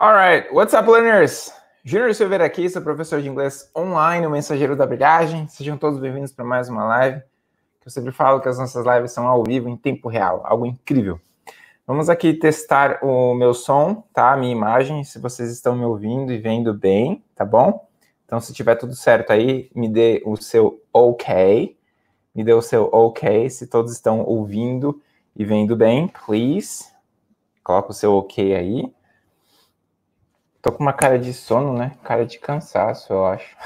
All right, what's up, learners? Júnior Silveira aqui, sou professor de inglês online, o mensageiro da brigagem. Sejam todos bem-vindos para mais uma live. Eu sempre falo que as nossas lives são ao vivo, em tempo real, algo incrível. Vamos aqui testar o meu som, tá? A minha imagem, se vocês estão me ouvindo e vendo bem, tá bom? Então, se tiver tudo certo aí, me dê o seu OK. Me dê o seu OK se todos estão ouvindo e vendo bem, please. Coloca o seu OK aí. Tô com uma cara de sono, né? Cara de cansaço, eu acho.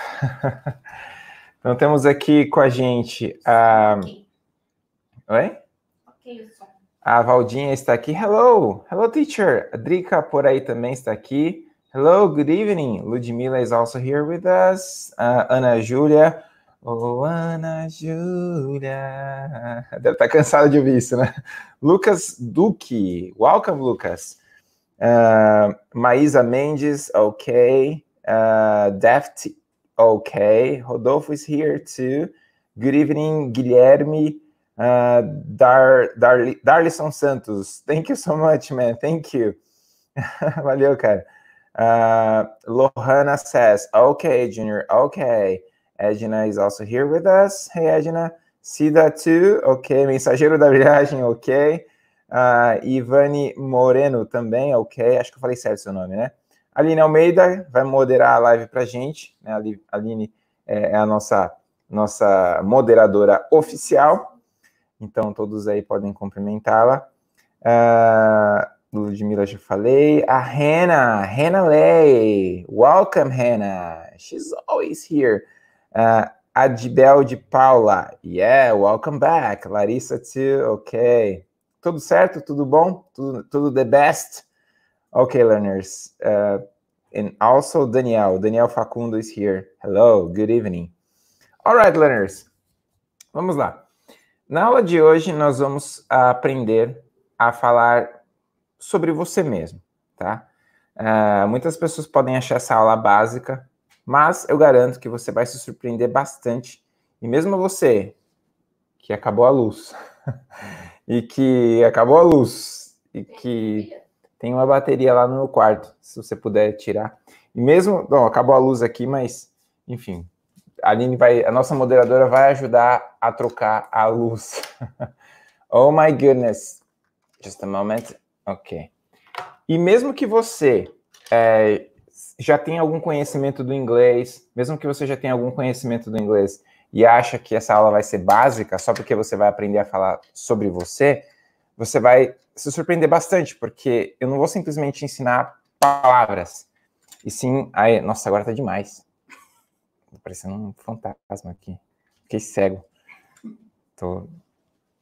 então temos aqui com a gente a. Oi? A Valdinha está aqui. Hello! Hello, teacher! A Drica por aí também está aqui. Hello, good evening. Ludmila is also here with us. Uh, Ana Júlia. Oh, Ana Júlia. Deve estar tá cansada de ouvir isso, né? Lucas Duque. Welcome, Lucas. Uh, Maísa Mendes, okay. Uh, Deft, okay. Rodolfo is here too. Good evening, Guilherme. Uh, Dar, Darli, Darlison Santos, thank you so much, man. Thank you. Valeu, cara. Uh, Lohana says, okay, Junior, okay. Edna is also here with us. Hey, Edna. that too, ok. Mensageiro da Viagem, ok. A Ivani Moreno também, é ok, acho que eu falei certo seu nome, né? Aline Almeida vai moderar a live para gente, né? A Aline é, é a nossa, nossa moderadora oficial, então todos aí podem cumprimentá-la. Uh, Ludmilla já falei. A Hannah, Hannah Lay. Welcome, Hannah. She's always here. Uh, Adibel de Paula. Yeah, welcome back. Larissa too. Okay. Tudo certo? Tudo bom? Tudo, tudo the best? ok learners. Uh, and also Daniel. Daniel Facundo is here. Hello, good evening. All right, learners. Vamos lá. Na aula de hoje, nós vamos aprender a falar sobre você mesmo, tá? Uh, muitas pessoas podem achar essa aula básica, mas eu garanto que você vai se surpreender bastante. E mesmo você, que acabou a luz, e que acabou a luz e que tem uma bateria lá no meu quarto, se você puder tirar. E mesmo, não, acabou a luz aqui, mas enfim, a Aline vai, a nossa moderadora vai ajudar a trocar a luz. oh my goodness. Just a moment. OK. E mesmo que você é, já tenha algum conhecimento do inglês, mesmo que você já tenha algum conhecimento do inglês, e acha que essa aula vai ser básica só porque você vai aprender a falar sobre você, você vai se surpreender bastante, porque eu não vou simplesmente ensinar palavras, e sim. Aí, nossa, agora tá demais. Tô parecendo um fantasma aqui. Fiquei cego. Tô.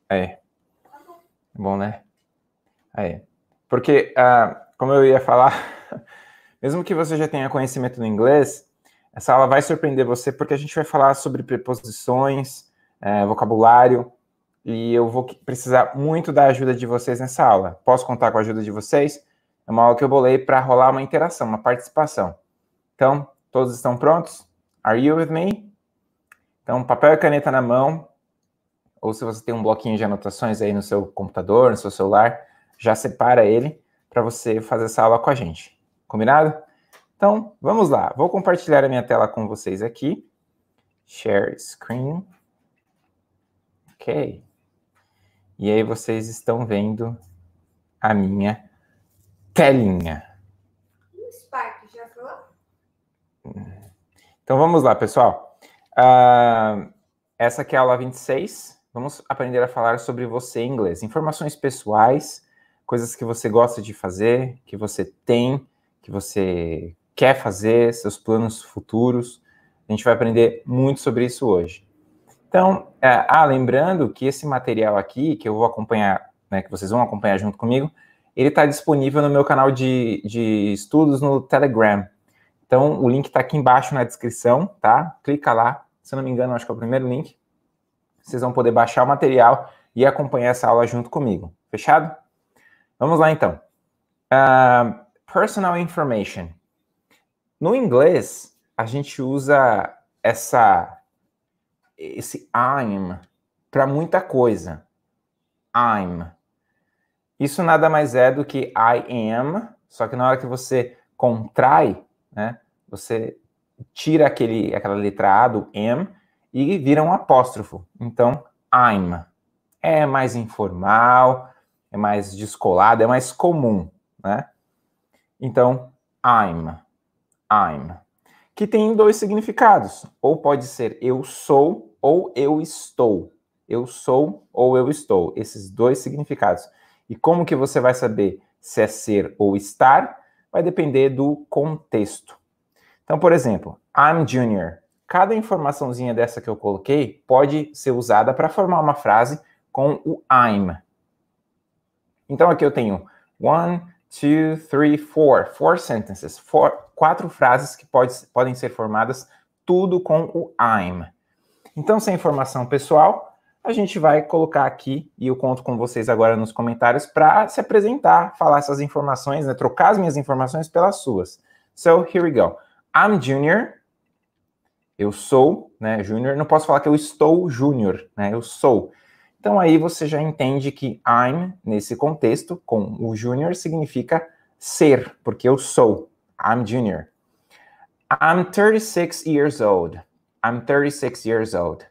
Aí. Bom, né? Aí. Porque, ah, como eu ia falar, mesmo que você já tenha conhecimento no inglês, essa aula vai surpreender você porque a gente vai falar sobre preposições, é, vocabulário, e eu vou precisar muito da ajuda de vocês nessa aula. Posso contar com a ajuda de vocês? É uma aula que eu bolei para rolar uma interação, uma participação. Então, todos estão prontos? Are you with me? Então, papel e caneta na mão, ou se você tem um bloquinho de anotações aí no seu computador, no seu celular, já separa ele para você fazer essa aula com a gente. Combinado? Então, vamos lá. Vou compartilhar a minha tela com vocês aqui. Share screen. Ok. E aí vocês estão vendo a minha telinha. O Spark já falou? Então, vamos lá, pessoal. Uh, essa aqui é a aula 26. Vamos aprender a falar sobre você em inglês. Informações pessoais, coisas que você gosta de fazer, que você tem, que você quer fazer, seus planos futuros. A gente vai aprender muito sobre isso hoje. Então, é, ah, lembrando que esse material aqui, que eu vou acompanhar, né, que vocês vão acompanhar junto comigo, ele está disponível no meu canal de, de estudos no Telegram. Então, o link está aqui embaixo na descrição, tá? Clica lá. Se eu não me engano, acho que é o primeiro link. Vocês vão poder baixar o material e acompanhar essa aula junto comigo. Fechado? Vamos lá, então. Uh, personal information. No inglês, a gente usa essa esse I'm para muita coisa. I'm. Isso nada mais é do que I am, só que na hora que você contrai, né, você tira aquele, aquela letra A do am e vira um apóstrofo. Então, I'm. É mais informal, é mais descolado, é mais comum, né? Então, I'm. I'm, que tem dois significados. Ou pode ser eu sou ou eu estou. Eu sou ou eu estou. Esses dois significados. E como que você vai saber se é ser ou estar? Vai depender do contexto. Então, por exemplo, I'm junior. Cada informaçãozinha dessa que eu coloquei pode ser usada para formar uma frase com o I'm. Então aqui eu tenho one, two, three, four, four sentences, four, quatro frases que pode, podem ser formadas tudo com o I'm. Então, sem informação pessoal, a gente vai colocar aqui, e eu conto com vocês agora nos comentários, para se apresentar, falar essas informações, né, trocar as minhas informações pelas suas. So, here we go. I'm junior. Eu sou, né, junior. Não posso falar que eu estou junior, né, eu sou. Então, aí você já entende que I'm, nesse contexto, com o junior, significa ser, porque eu sou. I'm junior. I'm 36 years old. I'm 36 years old.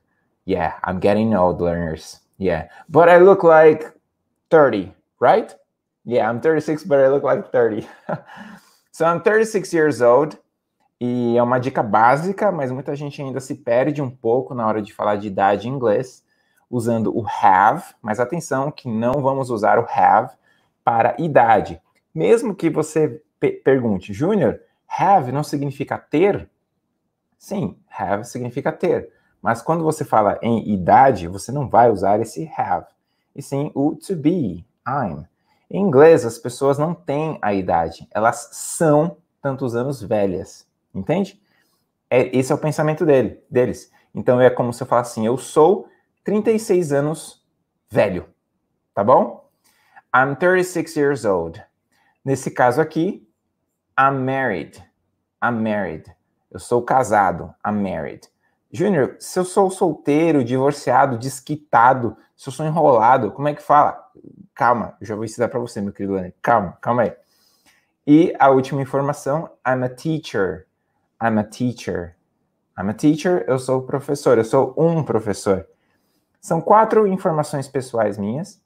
Yeah, I'm getting old, learners. Yeah, but I look like 30, right? Yeah, I'm 36, but I look like 30. so I'm 36 years old. E é uma dica básica, mas muita gente ainda se perde um pouco na hora de falar de idade em inglês, usando o have, mas atenção que não vamos usar o have para idade. Mesmo que você pergunte, Júnior, have não significa ter? Sim, have significa ter. Mas quando você fala em idade, você não vai usar esse have, e sim o to be, I'm. Em inglês, as pessoas não têm a idade, elas são tantos anos velhas, entende? É, esse é o pensamento dele, deles. Então é como se eu falasse assim: eu sou 36 anos velho, tá bom? I'm 36 years old. Nesse caso aqui, I'm married. I'm married. Eu sou casado. I'm married. Júnior, se eu sou solteiro, divorciado, desquitado, se eu sou enrolado, como é que fala? Calma, eu já vou ensinar para você, meu querido Lani. Calma, calma aí. E a última informação, I'm a teacher. I'm a teacher. I'm a teacher, eu sou professor, eu sou um professor. São quatro informações pessoais minhas.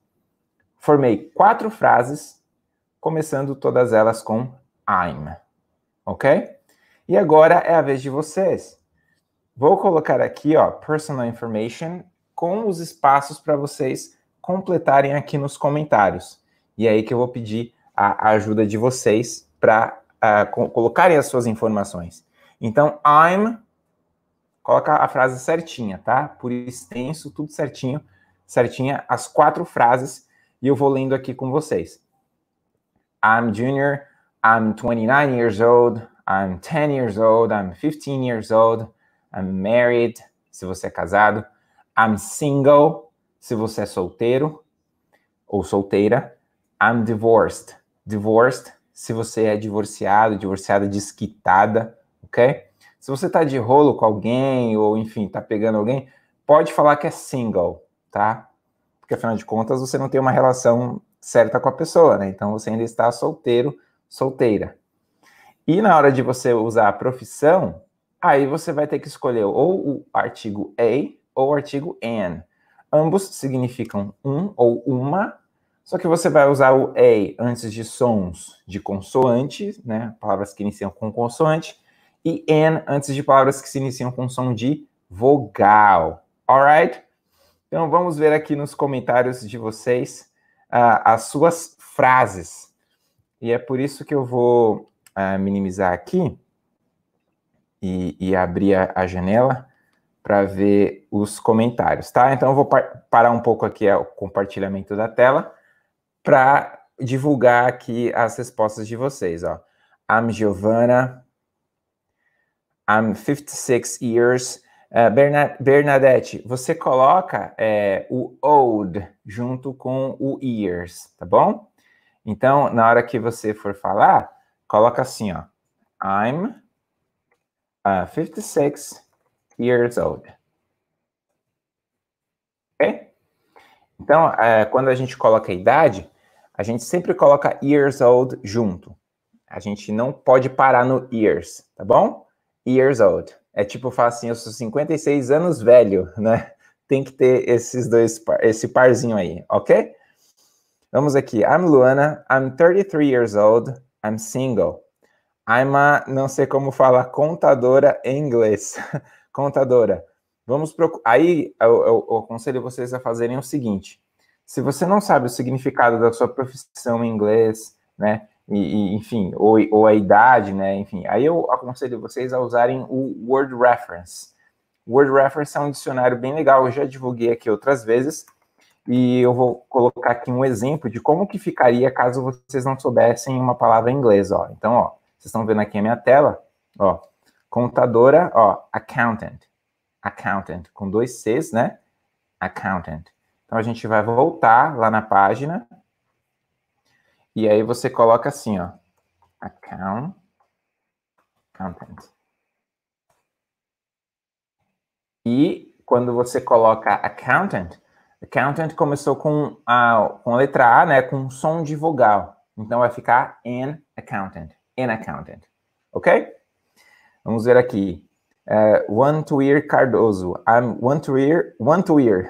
Formei quatro frases, começando todas elas com I'm. Ok? E agora é a vez de vocês. Vou colocar aqui, ó, personal information com os espaços para vocês completarem aqui nos comentários. E é aí que eu vou pedir a ajuda de vocês para uh, ah, colocarem as suas informações. Então, I'm, coloca a frase certinha, tá? Por extenso, tudo certinho, certinha, as quatro frases, e eu vou lendo aqui com vocês. I'm junior, I'm 29 years old, I'm 10 years old, I'm 15 years old, I'm married, se você é casado, I'm single, se você é solteiro ou solteira, I'm divorced, divorced, se você é divorciado, divorciada, desquitada, ok? Se você tá de rolo com alguém ou enfim, tá pegando alguém, pode falar que é single, tá? Porque afinal de contas você não tem uma relação certa com a pessoa, né? Então você ainda está solteiro solteira. E na hora de você usar a profissão, aí você vai ter que escolher ou o artigo a ou o artigo an. Ambos significam um ou uma, só que você vai usar o a antes de sons de consoante, né? Palavras que iniciam com consoante, e an antes de palavras que se iniciam com som de vogal. Alright? Então vamos ver aqui nos comentários de vocês uh, as suas frases. E é por isso que eu vou uh, minimizar aqui e, e abrir a, a janela para ver os comentários, tá? Então eu vou par parar um pouco aqui é, o compartilhamento da tela para divulgar aqui as respostas de vocês, ó. I'm Giovanna. I'm 56 years. Uh, Bernadette, você coloca é, o old junto com o years, tá bom? Então, na hora que você for falar, coloca assim, ó. I'm uh, 56 years old. Ok? Então, uh, quando a gente coloca a idade, a gente sempre coloca years old junto. A gente não pode parar no years, tá bom? Years old. É tipo falar assim, eu sou 56 anos velho, né? Tem que ter esses dois, esse parzinho aí, ok? Vamos aqui. I'm Luana. I'm 33 years old. I'm single. I'm a, não sei como falar, contadora em inglês. contadora. Vamos procurar. Aí eu, eu, eu aconselho vocês a fazerem o seguinte: se você não sabe o significado da sua profissão em inglês, né? E, e, enfim, ou, ou a idade, né? Enfim, aí eu aconselho vocês a usarem o Word Reference. Word Reference é um dicionário bem legal, eu já divulguei aqui outras vezes. E eu vou colocar aqui um exemplo de como que ficaria caso vocês não soubessem uma palavra em inglês, ó. Então, ó, vocês estão vendo aqui a minha tela, ó, contadora, ó, accountant, accountant, com dois Cs, né? Accountant. Então, a gente vai voltar lá na página e aí você coloca assim, ó, account, accountant. E quando você coloca accountant, Accountant é começou com a, com a letra A, né? Com som de vogal. Então vai ficar an accountant. An accountant. Ok? Vamos ver aqui. É, uh, one to ear Cardoso. I'm one to ear, one to ear.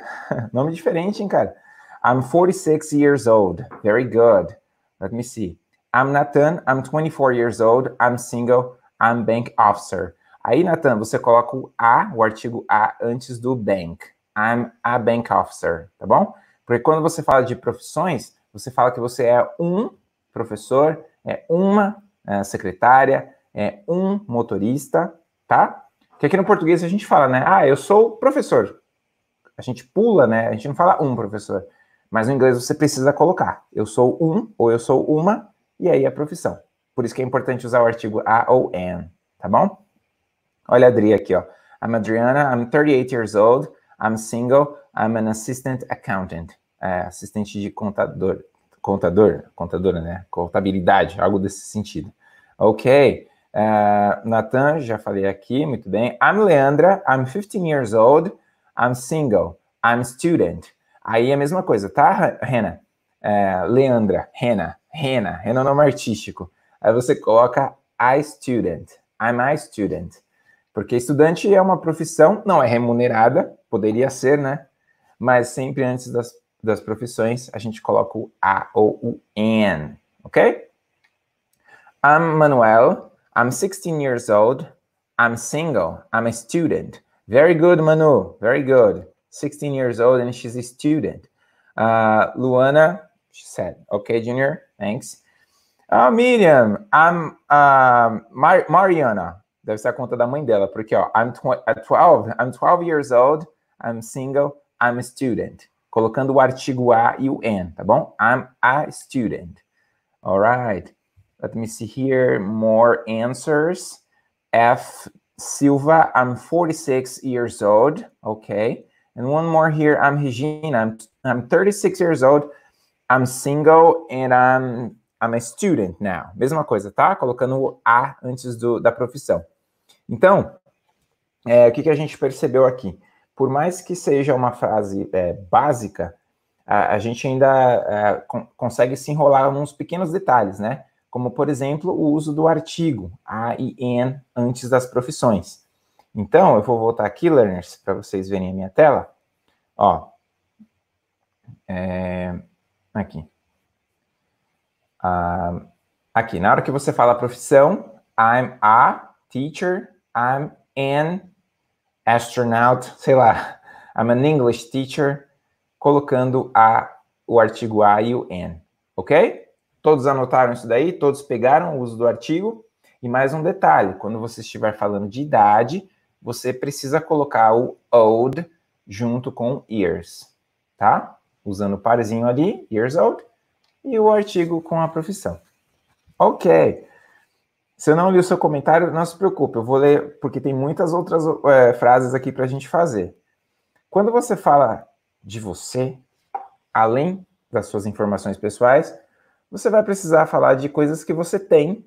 Nome diferente, hein, cara? I'm 46 years old. Very good. Let me see. I'm Nathan. I'm 24 years old. I'm single. I'm bank officer. Aí, Nathan, você coloca o a, o artigo a, antes do bank. I'm a bank officer, tá bom? Porque quando você fala de profissões, você fala que você é um professor, é uma é, secretária, é um motorista, tá? Que aqui no português a gente fala, né? Ah, eu sou professor. A gente pula, né? A gente não fala um professor. Mas no inglês você precisa colocar. Eu sou um ou eu sou uma, e aí a profissão. Por isso que é importante usar o artigo a ou n, tá bom? Olha a Adri aqui, ó. I'm Adriana, I'm 38 years old. I'm single, I'm an assistant accountant. É, assistente de contador. Contador? Contadora, né? Contabilidade, algo desse sentido. Ok. Uh, Nathan, já falei aqui, muito bem. I'm Leandra, I'm 15 years old, I'm single, I'm student. Aí é a mesma coisa, tá, Rena? É, Leandra, Rena, Rena, Rena é o nome artístico. Aí você coloca I student, I'm I student. Porque estudante é uma profissão, não é remunerada, Poderia ser, né? Mas sempre antes das, das profissões, a gente coloca o A ou o N, ok? I'm Manuel. I'm 16 years old. I'm single. I'm a student. Very good, Manu. Very good. 16 years old and she's a student. Uh, Luana, she said, okay, Junior, thanks. Ah, Miriam, I'm uh, Mar Mariana. Deve ser a conta da mãe dela, porque ó, I'm 12, uh, I'm 12 years old I'm single, I'm a student. Colocando o artigo a e o n, tá bom? I'm a student. All right. Let me see here more answers. F. Silva, I'm 46 years old. Okay. And one more here. I'm Regina. I'm, I'm 36 years old. I'm single and I'm, I'm a student now. Mesma coisa, tá? Colocando o A antes do, da profissão. Então, é, o que, que a gente percebeu aqui? por mais que seja uma frase é, básica, a, a, gente ainda é, con consegue se enrolar nos pequenos detalhes, né? Como, por exemplo, o uso do artigo a e n antes das profissões. Então, eu vou voltar aqui, learners, para vocês verem a minha tela. Ó, é, aqui. Ah, aqui, na hora que você fala profissão, I'm a teacher, I'm an astronaut, sei lá, I'm an English teacher, colocando a, o artigo a e o an, ok? Todos anotaram isso daí? Todos pegaram o uso do artigo? E mais um detalhe, quando você estiver falando de idade, você precisa colocar o old junto com years, tá? Usando o parzinho ali, years old, e o artigo com a profissão. Ok. Se eu não li o seu comentário, não se preocupe, eu vou ler, porque tem muitas outras é, frases aqui para a gente fazer. Quando você fala de você, além das suas informações pessoais, você vai precisar falar de coisas que você tem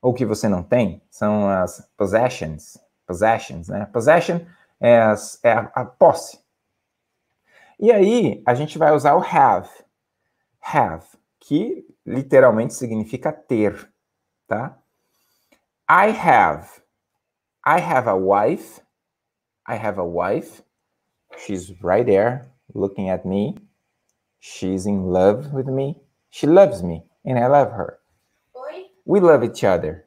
ou que você não tem, são as possessions. Possessions, né? Possession é, as, é a, a posse. E aí, a gente vai usar o have. Have, que literalmente significa ter, tá? I have, I have a wife. I have a wife. She's right there looking at me. She's in love with me. She loves me, and I love her. We love each other.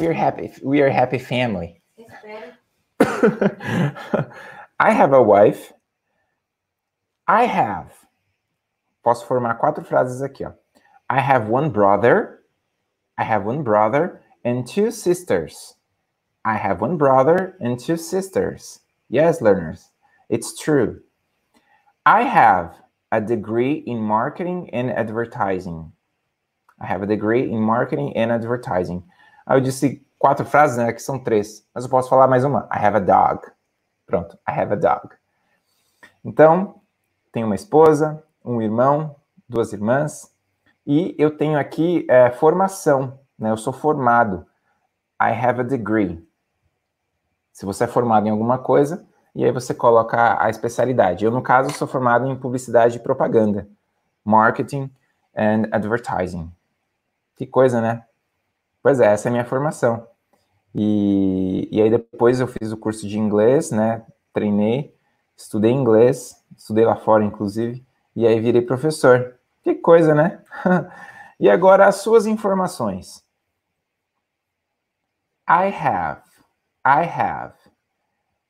We're happy. We are a happy family. I have a wife. I have. Posso formar quatro frases aqui, ó. I have one brother. I have one brother. and two sisters. I have one brother and two sisters. Yes, learners, it's true. I have a degree in marketing and advertising. I have a degree in marketing and advertising. Aí eu disse quatro frases, né? Que são três. Mas eu posso falar mais uma. I have a dog. Pronto, I have a dog. Então, tenho uma esposa, um irmão, duas irmãs. E eu tenho aqui é, formação. Né? Eu sou formado. I have a degree. Se você é formado em alguma coisa, e aí você coloca a especialidade. Eu, no caso, sou formado em publicidade e propaganda, marketing and advertising. Que coisa, né? Pois é, essa é a minha formação. E, e aí depois eu fiz o curso de inglês, né? Treinei, estudei inglês, estudei lá fora, inclusive, e aí virei professor. Que coisa, né? e agora as suas informações. I have. I have.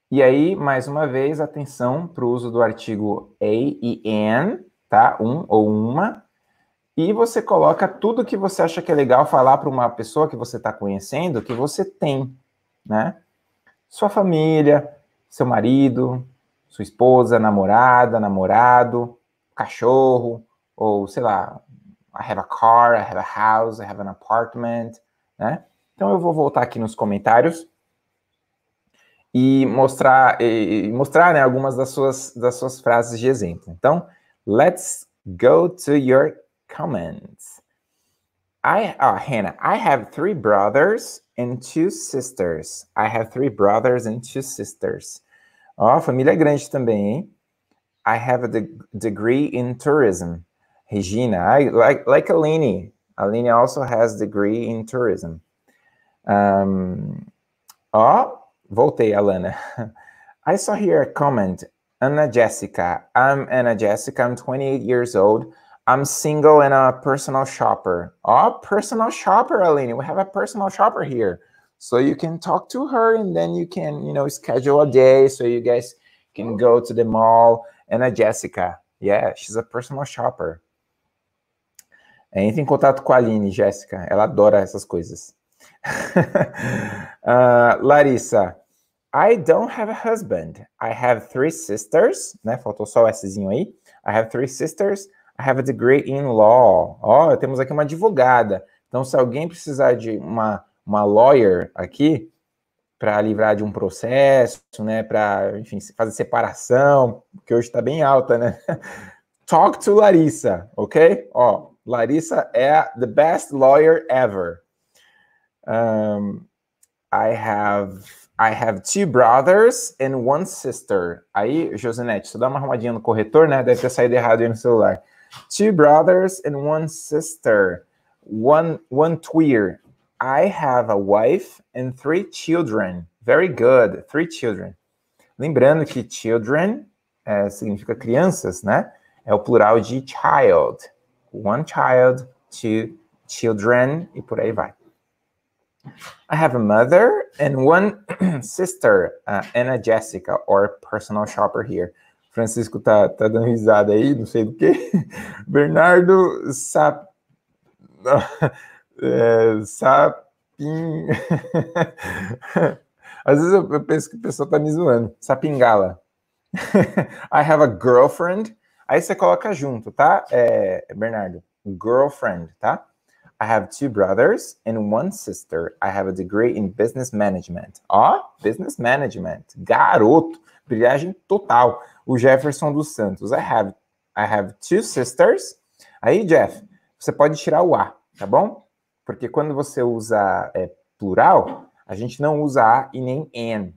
E aí, mais uma vez, atenção para o uso do artigo a e an, tá? Um ou uma. E você coloca tudo que você acha que é legal falar para uma pessoa que você está conhecendo que você tem, né? Sua família, seu marido, sua esposa, namorada, namorado, cachorro, ou sei lá, I have a car, I have a house, I have an apartment, né? Então eu vou voltar aqui nos comentários e mostrar, e mostrar né, algumas das suas, das suas frases de exemplo. Então, let's go to your comments. I, oh, Hannah, I have three brothers and two sisters. I have three brothers and two sisters. Ó, oh, família é grande também, hein? I have a de degree in tourism. Regina, I, like, like Aline. Aline also has degree in tourism. Um, oh, voltei, Alana. I saw here a comment. Anna Jessica. I'm Anna Jessica. I'm 28 years old. I'm single and a personal shopper. Oh, personal shopper, Alina. We have a personal shopper here. So you can talk to her and then you can, you know, schedule a day so you guys can go to the mall. Ana Jessica. Yeah, she's a personal shopper. Entre em contato com a Aline, Jéssica. Ela adora essas coisas. uh, Larissa, I don't have a husband. I have three sisters, né? Faltou só o Szinho aí. I have three sisters. I have a degree in law. Ó, oh, temos aqui uma advogada. Então, se alguém precisar de uma, uma lawyer aqui para livrar de um processo, né? Para, enfim, fazer separação, que hoje está bem alta, né? Talk to Larissa, ok? Ó, Larissa é the best lawyer ever. Um, I have I have two brothers and one sister. Aí, Josinete, você dá uma arrumadinha no corretor, né? Deve ter saído errado aí no celular. Two brothers and one sister. One one queer. I have a wife and three children. Very good. Three children. Lembrando que children é, significa crianças, né? É o plural de child. One child, two children e por aí vai. I have a mother and one sister, uh, Anna Jessica, or personal shopper here. Francisco tá, tá dando risada aí, não sei do que. Bernardo Sap... É, sapin... Às vezes eu, penso que o pessoal tá me zoando. Sapingala. I have a girlfriend. Aí você coloca junto, tá, é, Bernardo? Girlfriend, tá? I have two brothers and one sister. I have a degree in business management. Ó, oh, business management. Garoto. Brilhagem total. O Jefferson dos Santos. I have, I have two sisters. Aí, Jeff, você pode tirar o A, tá bom? Porque quando você usa é, plural, a gente não usa A e nem N.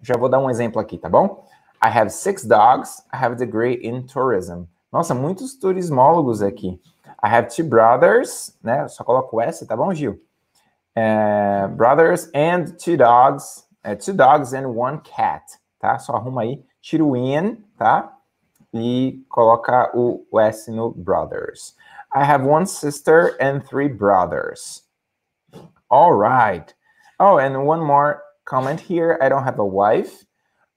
Já vou dar um exemplo aqui, tá bom? I have six dogs. I have a degree in tourism. Nossa, muitos turismólogos aqui. I have two brothers, né? Só coloco S, tá bom, Gil? É, brothers and two dogs. É, two dogs and one cat, tá? Só arruma aí, tira o in, tá? E coloca o s no brothers. I have one sister and three brothers. All right. Oh, and one more comment here. I don't have a wife.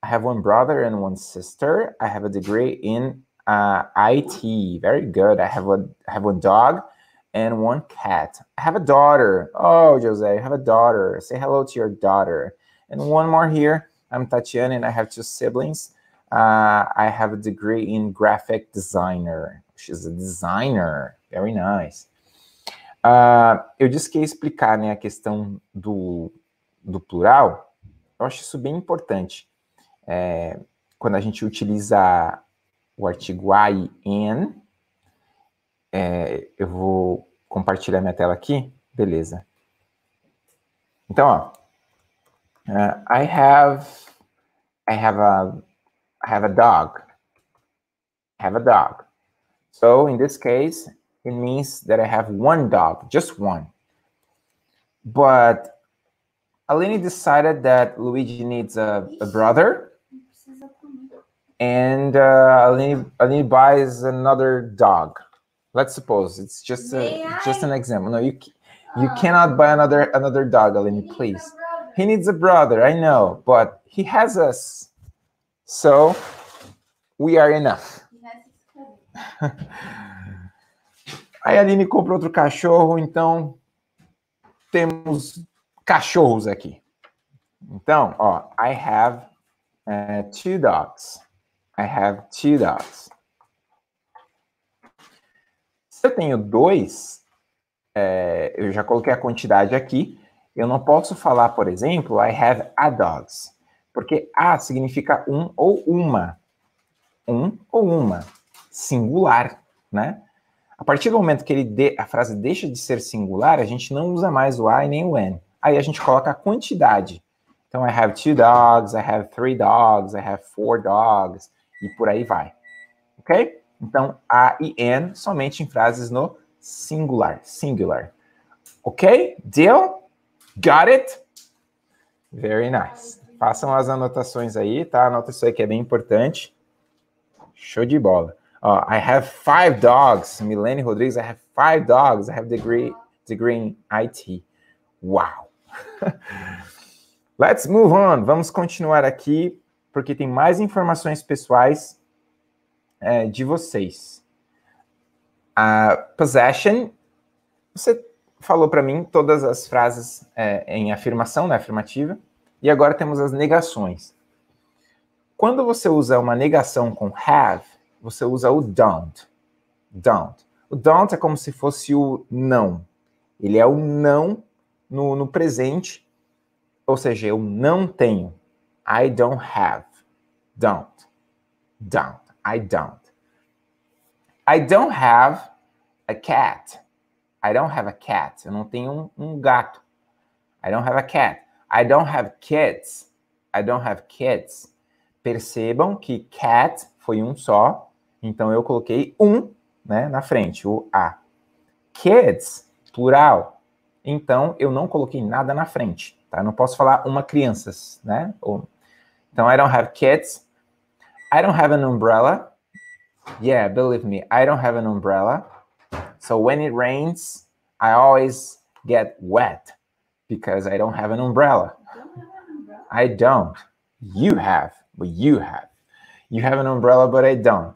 I have one brother and one sister. I have a degree in uh, IT. Very good. I have a I have one dog and one cat. I have a daughter. Oh, Jose, I have a daughter. Say hello to your daughter. And one more here. I'm Tatiana and I have two siblings. Uh, I have a degree in graphic designer. She's a designer. Very nice. Uh, eu disse que ia explicar né, a questão do, do plural. Eu acho isso bem importante. É, quando a gente utiliza o artigo A e N. É, eu vou compartilhar minha tela aqui. Beleza. Então, ó. Uh, I have I have a I have a dog. I have a dog. So in this case, it means that I have one dog, just one. But Alini decided that Luigi needs a, a brother and uh, buys another dog. Let's suppose it's just just an example. No, you you oh. cannot buy another another dog, Ali, please. He needs a brother. I know, but he has us, so we are enough. Aí a Aline compra outro cachorro, então temos cachorros aqui. Então, ó, I have uh, two dogs. I have two dogs. Se eu tenho dois, é, eu já coloquei a quantidade aqui. Eu não posso falar, por exemplo, I have a dogs, porque a significa um ou uma. Um ou uma. Singular, né? A partir do momento que ele de, a frase deixa de ser singular, a gente não usa mais o I nem o N. Aí a gente coloca a quantidade. Então, I have two dogs, I have three dogs, I have four dogs, e por aí vai. Ok? Então, a e n somente em frases no singular. Singular. Ok? Deal? Got it? Very nice. Façam as anotações aí, tá? Anota isso aí que é bem importante. Show de bola. Oh, I have five dogs. Milene Rodrigues, I have five dogs. I have degree degree in IT. Wow. Let's move on. Vamos continuar aqui porque tem mais informações pessoais é, de vocês. A possession, você falou para mim todas as frases é, em afirmação, né, afirmativa, e agora temos as negações. Quando você usa uma negação com have, você usa o don't. Don't. O don't é como se fosse o não. Ele é o não no, no presente, ou seja, eu não tenho. I don't have. Don't. Don't. I don't. I don't have a cat. I don't have a cat. Eu não tenho um, um gato. I don't have a cat. I don't have kids. I don't have kids. Percebam que cat foi um só, então eu coloquei um né, na frente, o a. Kids, plural. Então eu não coloquei nada na frente, tá? Eu não posso falar uma crianças, né? Ou Então, I don't have kids. I don't have an umbrella. Yeah, believe me, I don't have an umbrella. So when it rains, I always get wet because I don't have an umbrella. I don't. You have, but you have. You have an umbrella, but I don't.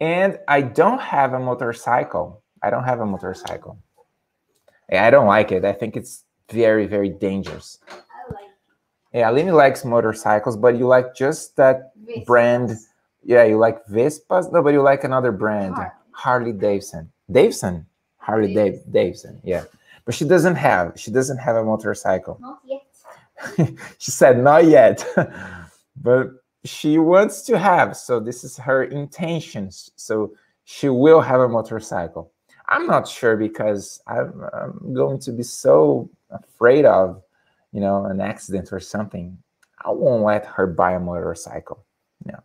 And I don't have a motorcycle. I don't have a motorcycle. I don't like it. I think it's very, very dangerous. Yeah, Aline likes motorcycles, but you like just that Vespas. brand. Yeah, you like Vespas. No, but you like another brand, Harley, Harley Davidson. Davidson, Harley Dav Davidson. Yeah, but she doesn't have. She doesn't have a motorcycle. Not yet. she said not yet, but she wants to have. So this is her intentions. So she will have a motorcycle. I'm not sure because I'm, I'm going to be so afraid of you know, an accident or something, I won't let her buy a motorcycle. No.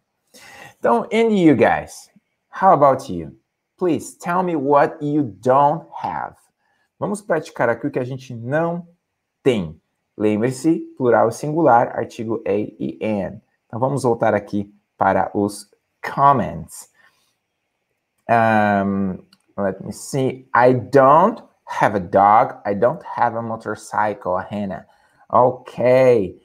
Don't envy you guys. How about you? Please tell me what you don't have. Vamos praticar aqui o que a gente não tem. Lembre-se, plural singular, artigo a e Então vamos voltar aqui para os comments. Um, let me see. I don't have a dog. I don't have a motorcycle, Hannah. Okay.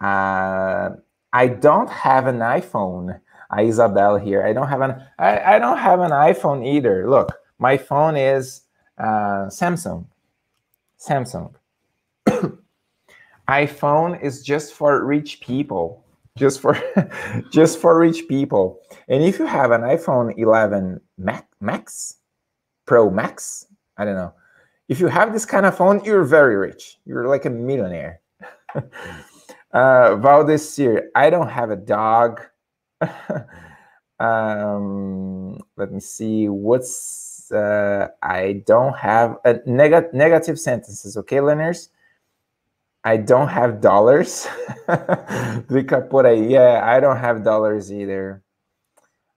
Uh, I don't have an iPhone. Uh, Isabel here. I don't have an I, I don't have an iPhone either. Look, my phone is uh, Samsung. Samsung. iPhone is just for rich people. Just for just for rich people. And if you have an iPhone 11 Mac, Max, Pro Max, I don't know. If you have this kind of phone, you're very rich. You're like a millionaire. uh, Valdecir, I don't have a dog. um, let me see. What's uh, I don't have a uh, neg- negative sentences. Okay, learners. I don't have dollars. Fica por Yeah, I don't have dollars either.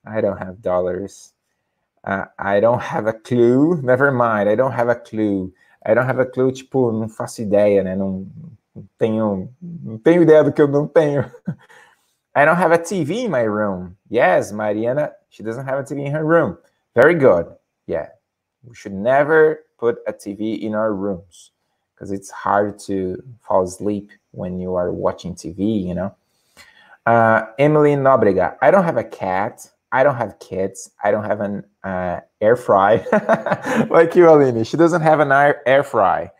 I don't have dollars. Uh, I don't have a clue. Never mind. I don't have a clue. I don't have a clue. Tipo, não faço ideia, né? Não, tenho, não tenho ideia do que eu não tenho. I don't have a TV in my room. Yes, Mariana, she doesn't have a TV in her room. Very good. Yeah. We should never put a TV in our rooms because it's hard to fall asleep when you are watching TV, you know. Uh, Emily Nobrega, I don't have a cat. I don't have kids. I don't have an uh, air fry like you, Aline. She doesn't have an air fry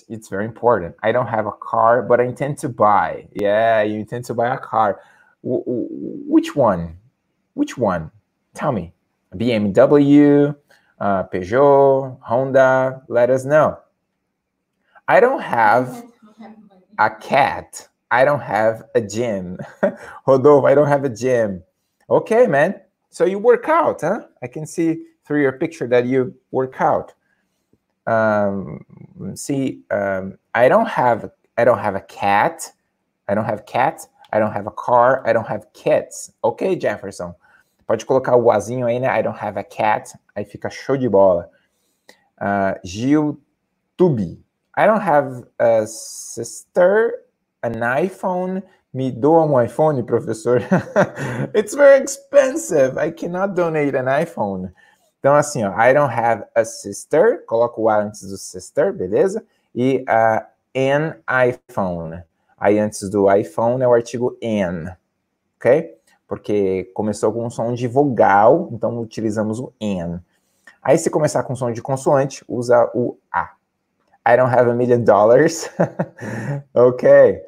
it's, it's very important. I don't have a car, but I intend to buy. Yeah, you intend to buy a car. W which one? Which one? Tell me. BMW, uh, Peugeot, Honda, let us know. I don't have a cat. I don't have a gym. Rodolfo, I don't have a gym. Okay, man. So you work out, huh? I can see through your picture that you work out um, see, um, I don't have I don't have a cat. I don't have cats. I don't have a car. I don't have kids. Ok, Jefferson. Pode colocar o azinho aí, né? I don't have a cat. Aí fica show de bola. Uh, Gil Tubi. I don't have a sister, an iPhone. Me doa um iPhone, professor. It's very expensive. I cannot donate an iPhone. Então, assim, ó, I don't have a sister, coloca o A antes do sister, beleza? E uh, an iPhone. Aí, antes do iPhone, é o artigo an, ok? Porque começou com um som de vogal, então utilizamos o an. Aí, se começar com som de consoante, usa o A. I don't have a million dollars, ok?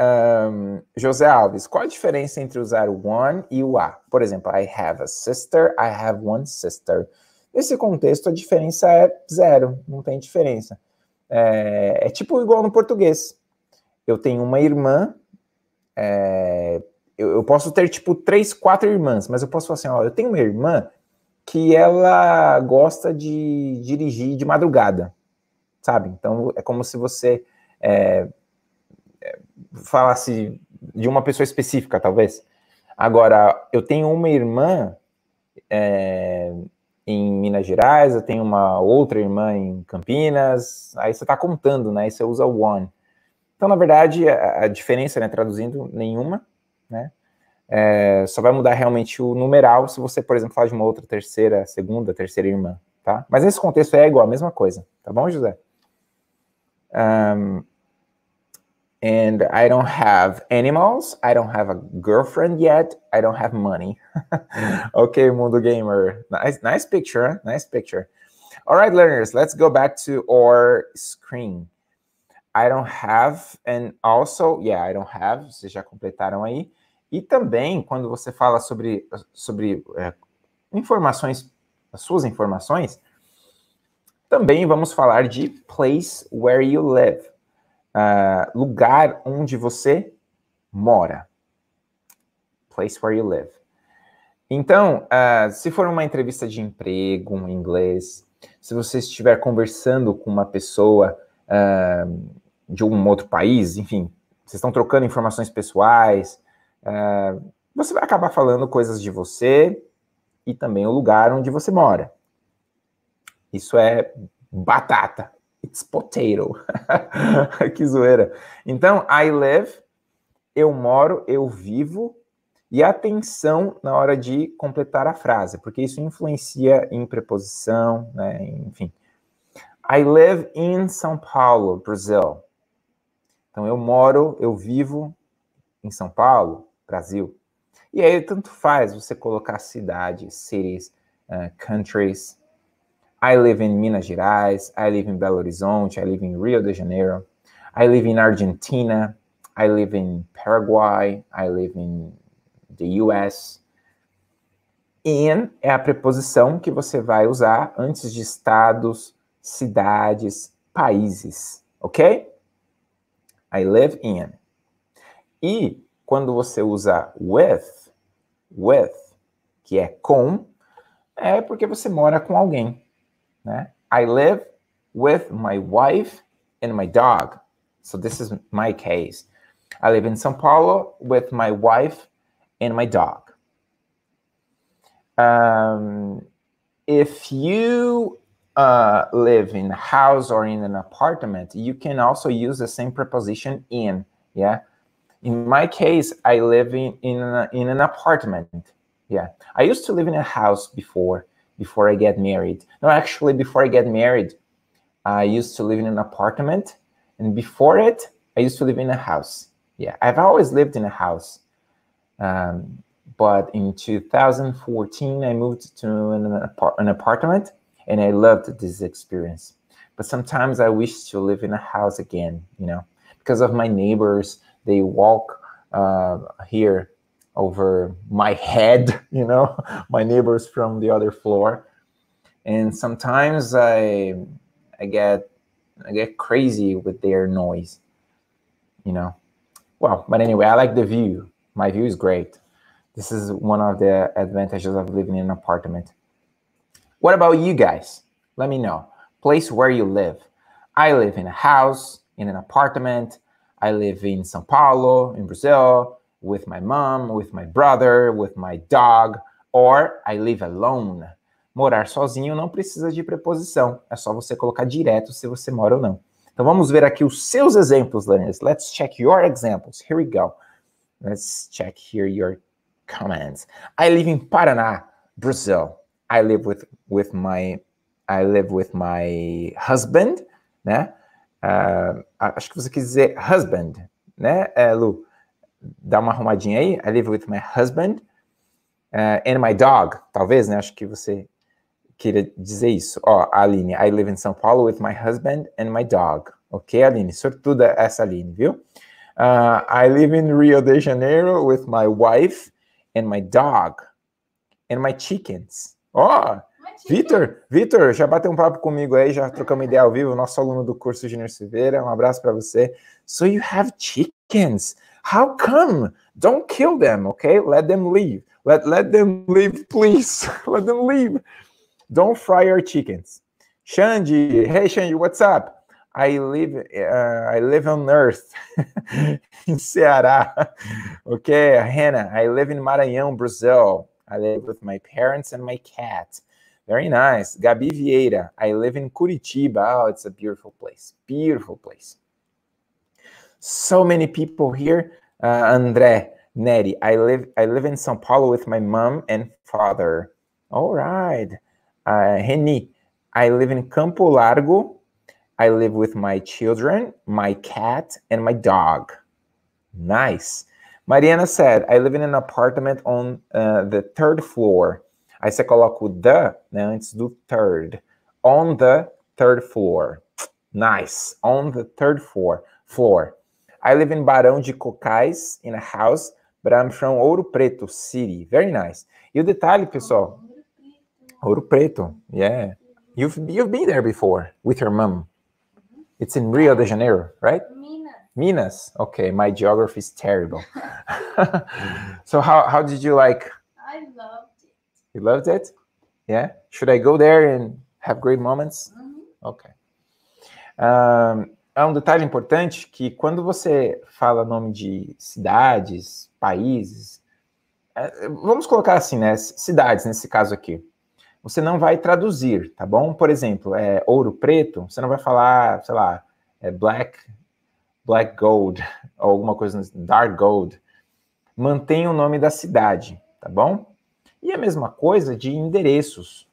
Um, José Alves, qual a diferença entre usar o one e o a? Por exemplo, I have a sister, I have one sister. Nesse contexto, a diferença é zero, não tem diferença. É, é tipo igual no português. Eu tenho uma irmã, é, eu, eu, posso ter tipo três, quatro irmãs, mas eu posso falar assim: ó, eu tenho uma irmã que ela gosta de dirigir de madrugada, sabe? Então é como se você. É, falasse de uma pessoa específica, talvez. Agora, eu tenho uma irmã é, em Minas Gerais, eu tenho uma outra irmã em Campinas, aí você está contando, né? Aí você usa one. Então, na verdade, a, a diferença, né, traduzindo, nenhuma, né? É, só vai mudar realmente o numeral se você, por exemplo, falar de uma outra terceira, segunda, terceira irmã, tá? Mas nesse contexto é igual, a mesma coisa, tá bom, José? Um, and I don't have animals, I don't have a girlfriend yet, I don't have money. okay, Mundo Gamer, nice, nice picture, nice picture. All right, learners, let's go back to our screen. I don't have, and also, yeah, I don't have, vocês já completaram aí. E também, quando você fala sobre, sobre é, informações, as suas informações, também vamos falar de place where you live lugar onde você mora. Place where you live. Então, uh, se for uma entrevista de emprego em inglês, se você estiver conversando com uma pessoa uh, de um outro país, enfim, vocês estão trocando informações pessoais, uh, você vai acabar falando coisas de você e também o lugar onde você mora. Isso é batata. It's potato. que zoeira. Então, I live, eu moro, eu vivo. E atenção na hora de completar a frase, porque isso influencia em preposição, né? enfim. I live in São Paulo, Brasil. Então, eu moro, eu vivo em São Paulo, Brasil. E aí, tanto faz você colocar cidades, cities, uh, countries, I live in Minas Gerais, I live in Belo Horizonte, I live in Rio de Janeiro, I live in Argentina, I live in Paraguay, I live in the US. In é a preposição que você vai usar antes de estados, cidades, países, ok? I live in. E quando você usa with, with, que é com, é porque você mora com alguém. Né? I live with my wife and my dog. So this is my case. I live in São Paulo with my wife and my dog. Um, if you uh, live in a house or in an apartment, you can also use the same preposition in. Yeah. In my case, I live in in, a, in an apartment. Yeah. I used to live in a house before, before I get married. No, actually, before I get married, I used to live in an apartment. And before it, I used to live in a house. Yeah, I've always lived in a house. Um, but in 2014, I moved to an, an apartment and I loved this experience. But sometimes I wish to live in a house again, you know, because of my neighbors. They walk uh, here over my head, you know, my neighbors from the other floor. And sometimes I I get I get crazy with their noise, you know. Well, but anyway, I like the view. My view is great. This is one of the advantages of living in an apartment. What about you guys? Let me know. Place where you live. I live in a house, in an apartment. I live in Sao Paulo, in Brazil, with my mom, with my brother, with my dog, or I live alone. Morar sozinho não precisa de preposição, é só você colocar direto se você mora ou não. Então vamos ver aqui os seus exemplos, learners. Let's check your examples. Here we go. Let's check here your comments. I live in Paraná, Brazil. I live with with my I live with my husband, né? Uh, acho que você quis dizer husband, né, eh, Lu? dá uma arrumadinha aí. I live with my husband uh, and my dog. Talvez, né? Acho que você queria dizer isso. Ó, Aline, I live in São Paulo with my husband and my dog. Ok, Aline? Sortuda essa Aline, viu? Uh, I live in Rio de Janeiro with my wife and my dog and my chickens. Ó, oh, Vitor, Vitor, já bateu um papo comigo aí, já trocamos ideia ao vivo, nosso aluno do curso Junior Silveira, um abraço para você. So you have chickens. How come? Don't kill them, okay? Let them leave. Let, let them leave, please. let them leave. Don't fry our chickens. Shanji, hey Shanji, what's up? I live uh, I live on Earth in Ceará. Okay, Hannah, I live in Maranhão, Brazil. I live with my parents and my cat. Very nice. Gabi Vieira, I live in Curitiba. Oh, it's a beautiful place. Beautiful place so many people here. Uh, André, Neri, I live I live in São Paulo with my mom and father. All right. Uh, Reni, I live in Campo Largo. I live with my children, my cat, and my dog. Nice. Mariana said, I live in an apartment on uh, the third floor. Aí você coloca o the né, antes do third. On the third floor. Nice. On the third floor. Floor. I live in Barão de Cocais, in a house, but I'm from Ouro Preto City. Very nice. E o detalhe, pessoal, Ouro Preto, yeah. You've, you've been there before with your mom. It's in Rio de Janeiro, right? Minas. Minas. Okay, my geography is terrible. so how, how did you like? I loved it. You loved it? Yeah. Should I go there and have great moments? Mm -hmm. Okay. Um, é um detalhe importante que quando você fala nome de cidades, países, é, vamos colocar assim, né? Cidades nesse caso aqui. Você não vai traduzir, tá bom? Por exemplo, é, ouro preto, você não vai falar, sei lá, é black, black gold, ou alguma coisa, dark gold. Mantém o nome da cidade, tá bom? E a mesma coisa de endereços.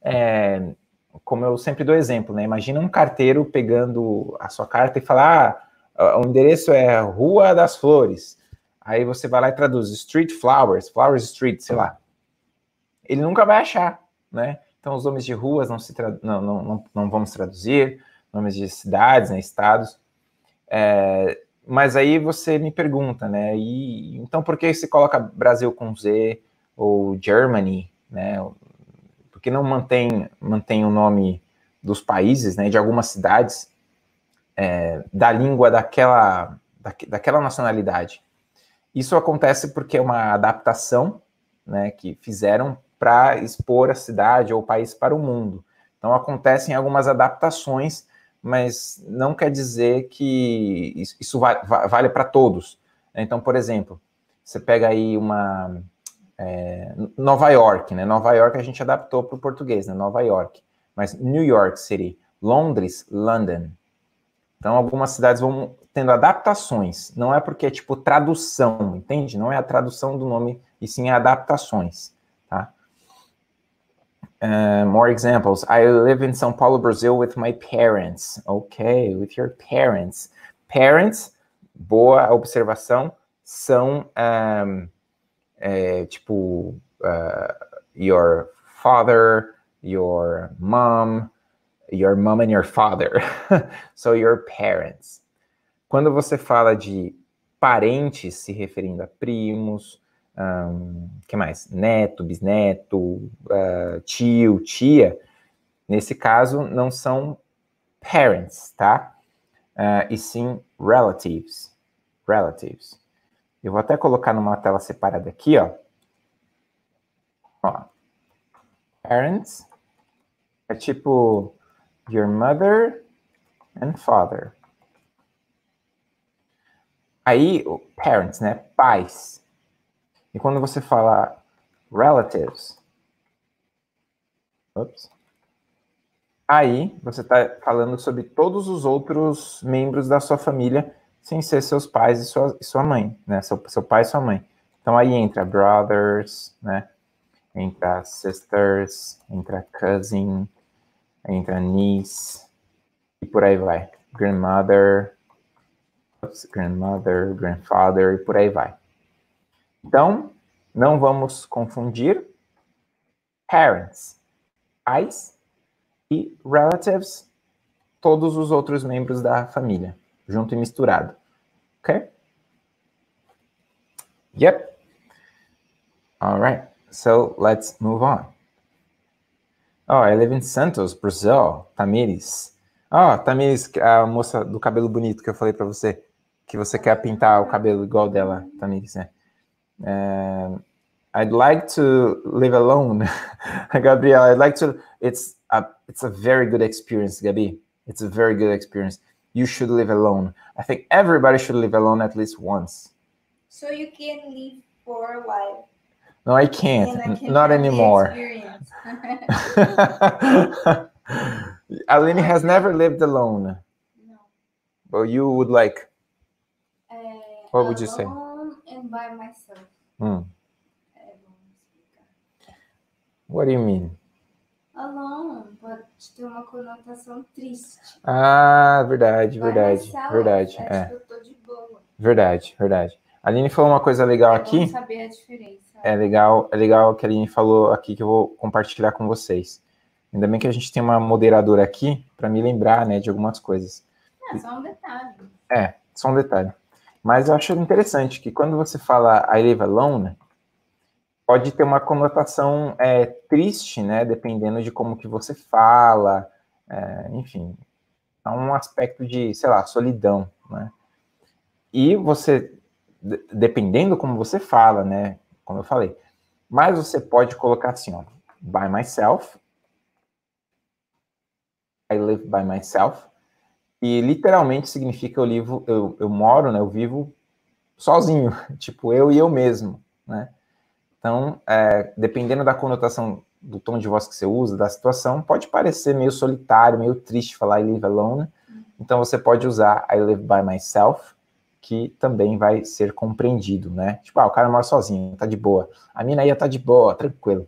É, como eu sempre dou exemplo, né? Imagina um carteiro pegando a sua carta e falar: ah, ah, o endereço é Rua das Flores. Aí você vai lá e traduz Street Flowers, Flowers Street, sei lá. Ele nunca vai achar, né? Então os nomes de ruas não se trad... não, não, não, não, vamos traduzir, nomes de cidades, né, estados. É, mas aí você me pergunta, né? E, então por que você coloca Brasil com Z ou Germany, né? porque não mantém, mantém o nome dos países, né, de algumas cidades, é, da língua daquela, da, daquela nacionalidade. Isso acontece porque é uma adaptação né, que fizeram para expor a cidade ou o país para o mundo. Então acontecem algumas adaptações, mas não quer dizer que isso vale para todos. Então, por exemplo, você pega aí uma, é, Nova York, né? Nova York a gente adaptou para o português, né? Nova York. Mas New York City, Londres, London. Então algumas cidades vão tendo adaptações. Não é porque é tipo tradução, entende? Não é a tradução do nome, e sim adaptações. Tá? Uh, more examples. I live in São Paulo, Brazil with my parents. Ok, with your parents. Parents, boa observação, são. Um, é, é, tipo uh, your father, your mom, your mom and your father, so your parents. Quando você fala de parentes, se referindo a primos, um, que mais? Neto, bisneto, uh, tio, tia. Nesse caso, não são parents, tá? Uh, e sim relatives. Relatives. Eu vou até colocar numa tela separada aqui, ó. ó. Parents é tipo your mother and father. Aí, parents, né? Pais. E quando você fala relatives, ups, aí você está falando sobre todos os outros membros da sua família sem ser seus pais e sua, e sua mãe, né? Seu, seu pai e sua mãe. Então aí entra brothers, né? Entra sisters, entra cousin, entra niece, e por aí vai. Grandmother, grandmother, grandfather, e por aí vai. Então, não vamos confundir parents, pais e relatives, todos os outros membros da família junto e misturado. Ok? Yep. All right. So let's move on. Oh, I live in Santos, Brazil. Tamires. Oh, Tamires, a moça do cabelo bonito que eu falei para você, que você quer pintar o cabelo igual dela, Tamires, né? Eh, I'd like to live alone, Gabriela, I'd like to. It's a it's a very good experience, Gabi. It's a very good experience. you should live alone. I think everybody should live alone at least once. So you can live for a while. No, I can't. I can Not anymore. Aline has never lived alone. No. But you would like. Uh, what would you say? And by myself. Hmm. What do you mean? Alone ah, pode ter uma conotação triste. Ah, verdade, verdade, verdade. Acho é. que eu tô de boa. Verdade, verdade. A Aline falou uma coisa legal é aqui. saber a diferença. É legal, é legal que a Aline falou aqui que eu vou compartilhar com vocês. Ainda bem que a gente tem uma moderadora aqui para me lembrar, né, de algumas coisas. É, só um detalhe. É, só um detalhe. Mas eu acho interessante que quando você fala I live alone, pode ter uma conotação é, triste, né? Dependendo de como que você fala, é, enfim, há é um aspecto de, sei lá, solidão, né? E você, dependendo como você fala, né? Como eu falei, mas você pode colocar assim, ó, by myself, I live by myself, e literalmente significa eu, livo, eu, eu moro, né? Eu vivo sozinho, tipo eu e eu mesmo, né? Então, é, dependendo da conotação do tom de voz que você usa, da situação, pode parecer meio solitário, meio triste falar I live alone. Então, você pode usar I live by myself, que também vai ser compreendido, né? Tipo, ah, o cara mora sozinho, tá de boa. A mina aí tá de boa, tranquilo.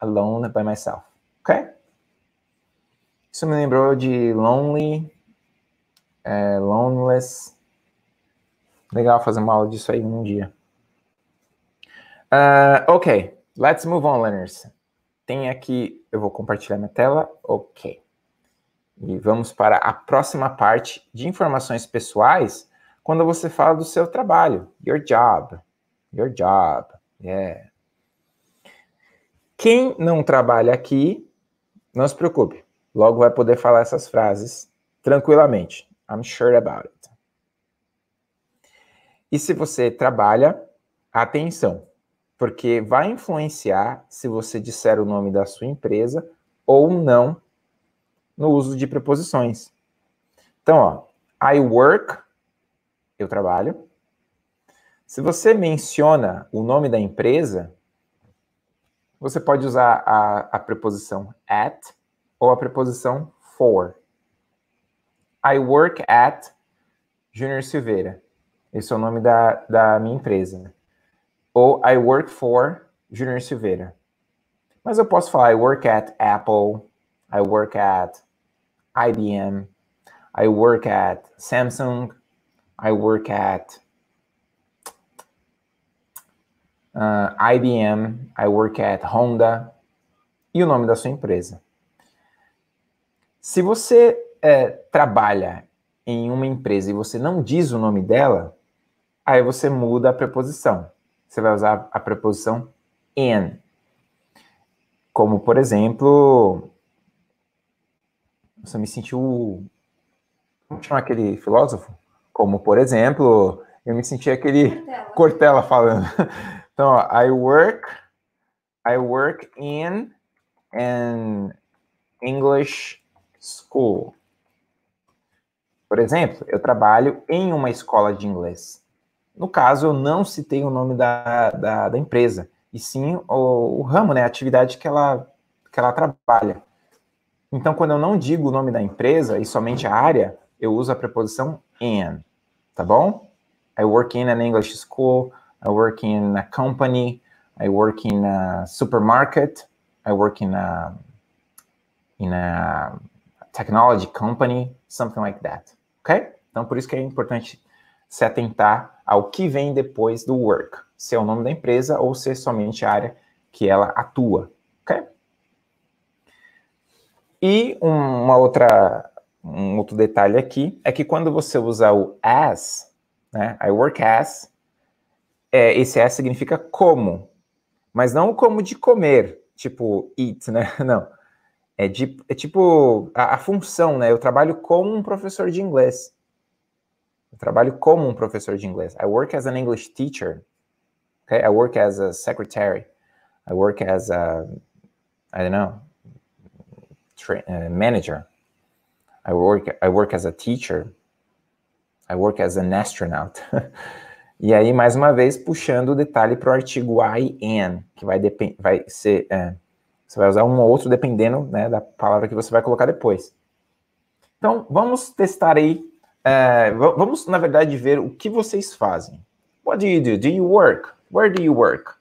Alone by myself, ok? Isso me lembrou de lonely, é, loneless. Legal fazer uma aula disso aí um dia. Uh, ok, let's move on, learners. Tem aqui, eu vou compartilhar minha tela. Ok. E vamos para a próxima parte de informações pessoais, quando você fala do seu trabalho. Your job. Your job. Yeah. Quem não trabalha aqui, não se preocupe. Logo vai poder falar essas frases tranquilamente. I'm sure about it. E se você trabalha, atenção porque vai influenciar se você disser o nome da sua empresa ou não no uso de preposições. Então, ó, I work, eu trabalho. Se você menciona o nome da empresa, você pode usar a, a preposição at ou a preposição for. I work at Junior Silveira. Esse é o nome da, da minha empresa ou I work for Junior Silveira. Mas eu posso falar I work at Apple, I work at IBM, I work at Samsung, I work at uh, IBM, I work at Honda e o nome da sua empresa. Se você é, trabalha em uma empresa e você não diz o nome dela, aí você muda a preposição você vai usar a preposição in. Como, por exemplo, você me sentiu. Vamos chamar aquele filósofo? Como, por exemplo, eu me senti aquele Cortella, Cortella falando. Então, ó, I work, I work in an English school. Por exemplo, eu trabalho em uma escola de inglês. No caso, eu não citei o nome da, da, da empresa, e sim o, o, ramo, né, a atividade que ela, que ela trabalha. Então, quando eu não digo o nome da empresa e somente a área, eu uso a preposição in, tá bom? I work in an English school, I work in a company, I work in a supermarket, I work in a, in a technology company, something like that, ok? Então, por isso que é importante se atentar ao que vem depois do work, se é o nome da empresa ou se é somente a área que ela atua, ok? E uma outra, um outro detalhe aqui é que quando você usar o as, né, I work as, é, esse as significa como, mas não como de comer, tipo eat, né? Não. É, de, é tipo a, a função, né? Eu trabalho como um professor de inglês. Eu trabalho como um professor de inglês. I work as an English teacher. Okay? I work as a secretary. I work as a, I don't know, uh, manager. I work, I work as a teacher. I work as an astronaut. e aí, mais uma vez, puxando o detalhe para o artigo I am, que vai, vai ser. É, você vai usar um ou outro dependendo né, da palavra que você vai colocar depois. Então, vamos testar aí é, vamos, na verdade, ver o que vocês fazem. What do you do? Do you work? Where do you work?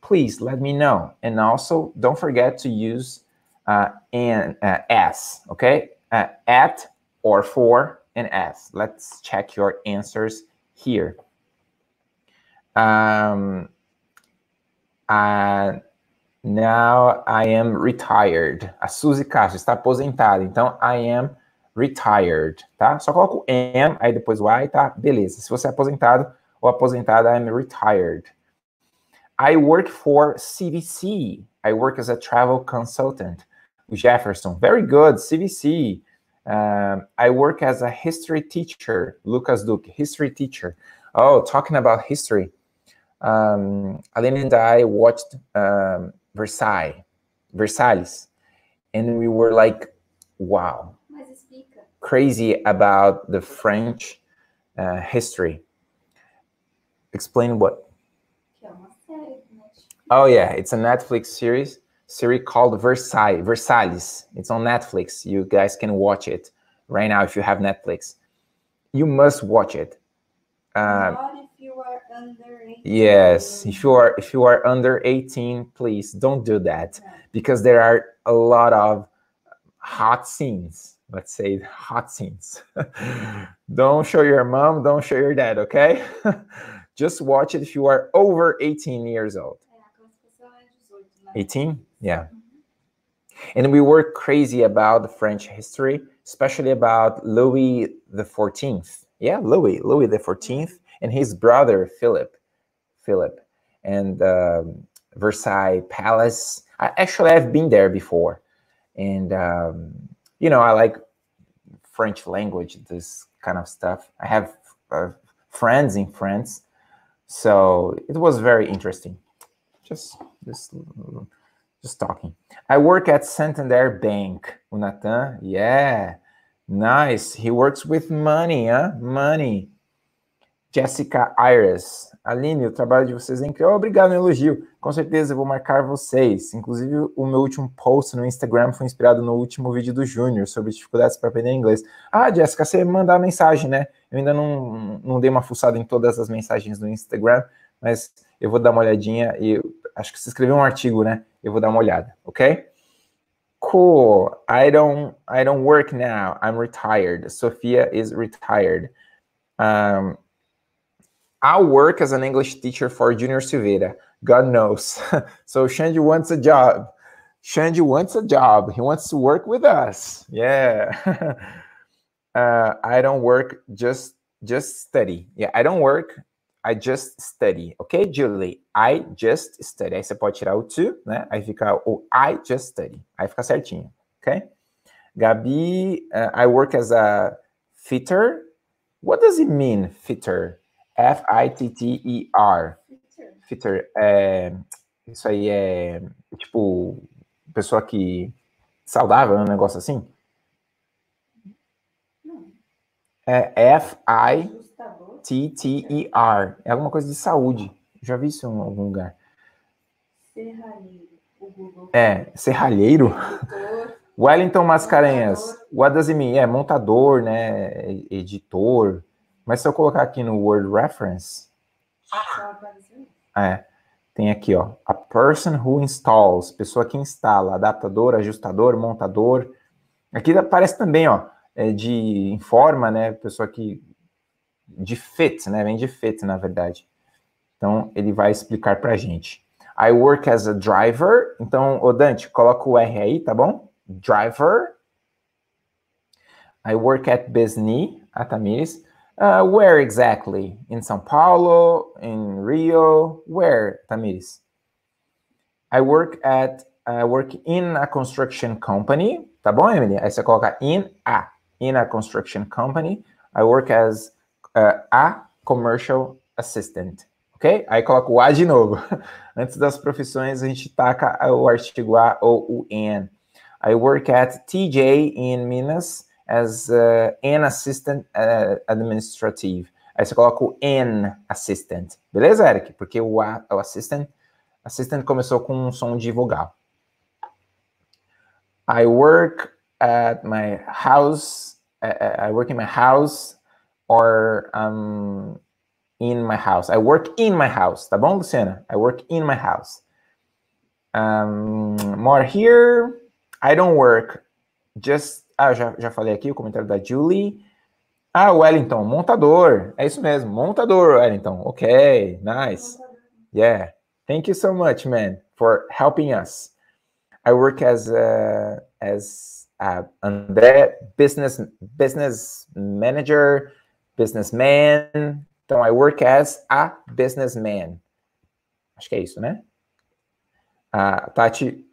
Please let me know. And also, don't forget to use uh, and, uh, as, okay? Uh, at or for and as. Let's check your answers here. Um, uh, now I am retired. A Suzy Castro está aposentada. Então, I am retired, tá? Só coloca o am, aí depois o I, tá? Beleza. Se você é aposentado ou aposentada, I'm retired. I work for CVC. I work as a travel consultant. Jefferson, very good, CVC. Uh, um, I work as a history teacher. Lucas Duke, history teacher. Oh, talking about history. Um, Aline and I watched um, Versailles, Versailles, and we were like, wow, crazy about the French uh, history. Explain what? Oh yeah, it's a Netflix series series called Versailles. Versailles. It's on Netflix. You guys can watch it right now if you have Netflix. You must watch it. Uh, under Yes, if you are if you are under 18, please don't do that because there are a lot of hot scenes let's say hot scenes. don't show your mom, don't show your dad, okay? Just watch it if you are over 18 years old. 18? Yeah. Mm-hmm. And we were crazy about French history, especially about Louis the 14th. Yeah, Louis, Louis the 14th and his brother Philip, Philip, and um, Versailles Palace. I, actually, I've been there before, and um, you know, I like French language, this kind of stuff. I have uh, friends in France, so it was very interesting. Just just, just talking. I work at Santander Bank. Unatan, yeah, nice. He works with money, huh? Money. Jessica Ayres. Aline, o trabalho de vocês é incrível. Obrigado, meu elogio. Com certeza vou marcar vocês. Inclusive, o meu último post no Instagram foi inspirado no último vídeo do Júnior sobre dificuldades para aprender inglês. Ah, Jessica, você mandar mensagem, né? Eu ainda não, não dei uma fuçada em todas as mensagens do Instagram, mas eu vou dar uma olhadinha e acho que você escreveu um artigo, né? Eu vou dar uma olhada, ok? Cool. I don't I don't work now. I'm retired. Sofia is retired. Um, i work as an English teacher for Junior Silveira. God knows. so Shandy wants a job. Shandy wants a job. He wants to work with us. Yeah. uh, I don't work, just just study. Yeah, I don't work, I just study. Ok, Julie? I just study. Aí você pode tirar o to, né? Aí fica o I just study. Aí fica certinho, ok? Gabi, uh, I work as a fitter. What does it mean, fitter? F-I-T-T-E-R. Fitter. É, isso aí é, tipo, pessoa que. saudável, né, um negócio assim? Não. É F-I-T-T-E-R. É alguma coisa de saúde. Já vi isso em algum lugar. Serralheiro. É, serralheiro? Wellington Mascarenhas. Montador. What does it mean? É, montador, né? Editor. Mas se eu colocar aqui no Word Reference. É. Tem aqui, ó. A person who installs. Pessoa que instala. Adaptador, ajustador, montador. Aqui aparece também, ó. É de informa, né? Pessoa que. De fit, né? Vem de fit, na verdade. Então, ele vai explicar pra gente. I work as a driver. Então, ô Dante, coloca o R aí, tá bom? Driver. I work at Besni, a Tamires. Uh, where exactly? In Sao Paulo? In Rio? Where, Tamiris? I work at I work in a construction company, tá bom, Emily? Aí você coloca in a, in a construction company. I work as uh, a commercial assistant, ok? Aí coloca o a de novo. Antes das profissões, a gente taca o artigo a ou o n. I I work at TJ in Minas as uh, an assistant uh, administrative. Aí você coloca o an assistant. Beleza, Eric? Porque o, a, o assistant, assistant começou com um som de vogal. I work at my house. Eh, I work in my house or um, in my house. I work in my house. Tá bom, Luciana? I work in my house. Um, more here. I don't work. Just ah, já, já falei aqui o comentário da Julie. Ah, Wellington, montador. É isso mesmo, montador, Wellington. Ok, nice. Yeah. Thank you so much, man, for helping us. I work as a, as a André business business manager, businessman. Então, I work as a businessman. Acho que é isso, né? A ah, Tati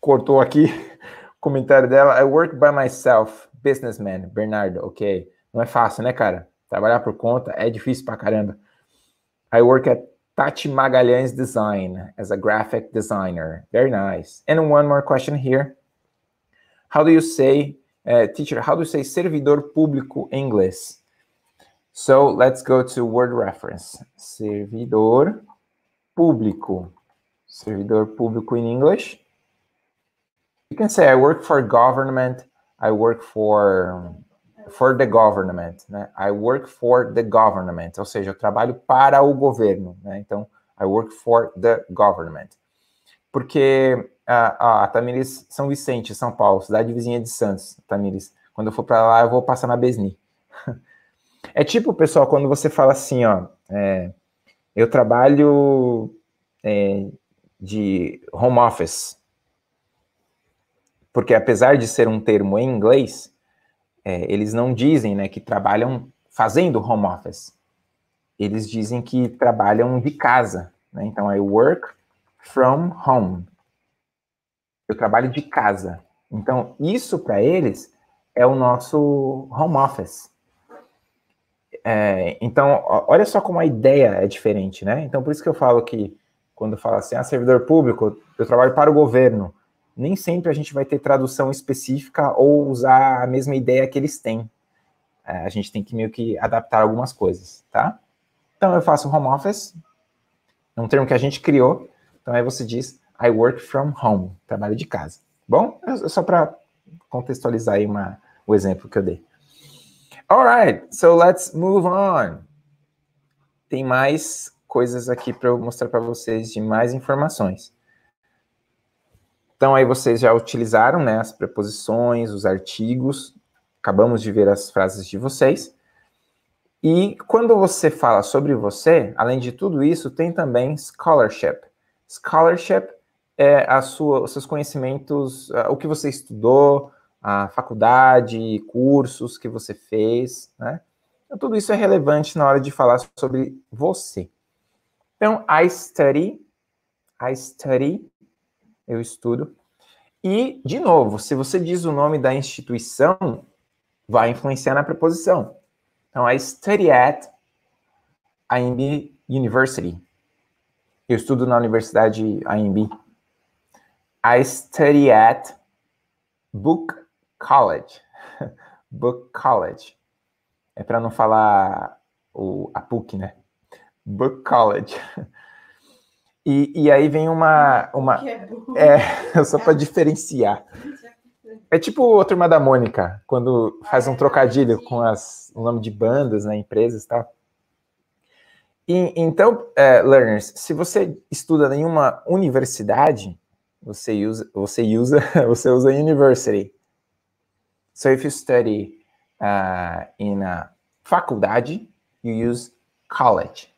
cortou aqui comentário dela. I é work by myself, businessman, Bernardo, ok. Não é fácil, né, cara? Trabalhar por conta é difícil pra caramba. I work at Tati Magalhães Design as a graphic designer. Very nice. And one more question here. How do you say, uh, teacher, how do you say servidor público em inglês? So let's go to word reference. Servidor público. Servidor público in English you can say I work for government, I work for for the government, né? I work for the government, ou seja, eu trabalho para o governo, né? Então, I work for the government. Porque ah, ah, a, a Tamiris São Vicente, São Paulo, cidade vizinha de Santos, Tamiris. Quando eu for para lá, eu vou passar na Besni. É tipo, pessoal, quando você fala assim, ó, é, eu trabalho é, de home office, porque apesar de ser um termo em inglês, é, eles não dizem né, que trabalham fazendo home office. Eles dizem que trabalham de casa. Né? Então é work from home. Eu trabalho de casa. Então isso para eles é o nosso home office. É, então, olha só como a ideia é diferente, né? Então, por isso que eu falo que, quando fala assim, ah, servidor público, eu trabalho para o governo nem sempre a gente vai ter tradução específica ou usar a mesma ideia que eles têm. É, a gente tem que meio que adaptar algumas coisas, tá? Então eu faço home office, é um termo que a gente criou. Então aí você diz I work from home, trabalho de casa. Tá bom, é só para contextualizar aí uma, o exemplo que eu dei. Alright, so let's move on. Tem mais coisas aqui para eu mostrar para vocês de mais informações. Então aí vocês já utilizaram né, as preposições, os artigos, acabamos de ver as frases de vocês. E quando você fala sobre você, além de tudo isso, tem também scholarship. Scholarship é a sua, os seus conhecimentos, o que você estudou, a faculdade, cursos que você fez, né? Então, tudo isso é relevante na hora de falar sobre você. Então, I study, I study eu estudo. E, de novo, se você diz o nome da instituição, vai influenciar na preposição. Então, I study at IMB University. Eu estudo na Universidade IMB. I study at Book College. Book College. É para não falar o, a PUC, né? Book College. E, e aí vem uma. uma é, é só para diferenciar. É tipo a turma da Mônica, quando faz um ah, trocadilho com as, o nome de bandas, né, empresas e tal. então, é, learners, se você estuda em uma universidade, você usa, você usa, você usa university. So if you study uh, in a faculdade, you use college.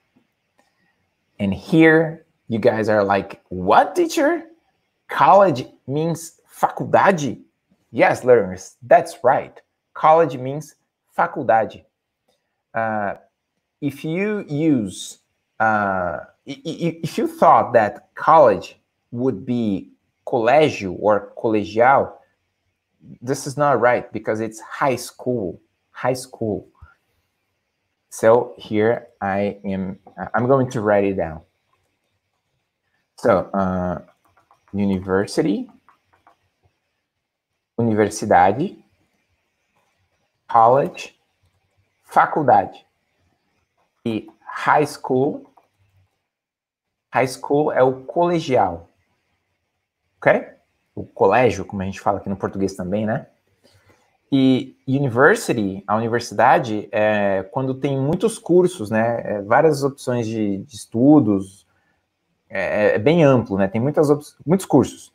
And here you guys are like, what, teacher? College means faculdade? Yes, learners, that's right. College means faculdade. Uh, if you use, uh, if you thought that college would be colégio or colegial, this is not right because it's high school, high school. So here I am, I'm going to write it down. So, uh, university, universidade, college, faculdade. E high school, high school é o colegial, ok? O colégio, como a gente fala aqui no português também, né? E university, a universidade, é quando tem muitos cursos, né? É várias opções de, de estudos, é, é, é bem amplo, né? Tem muitas muitos cursos.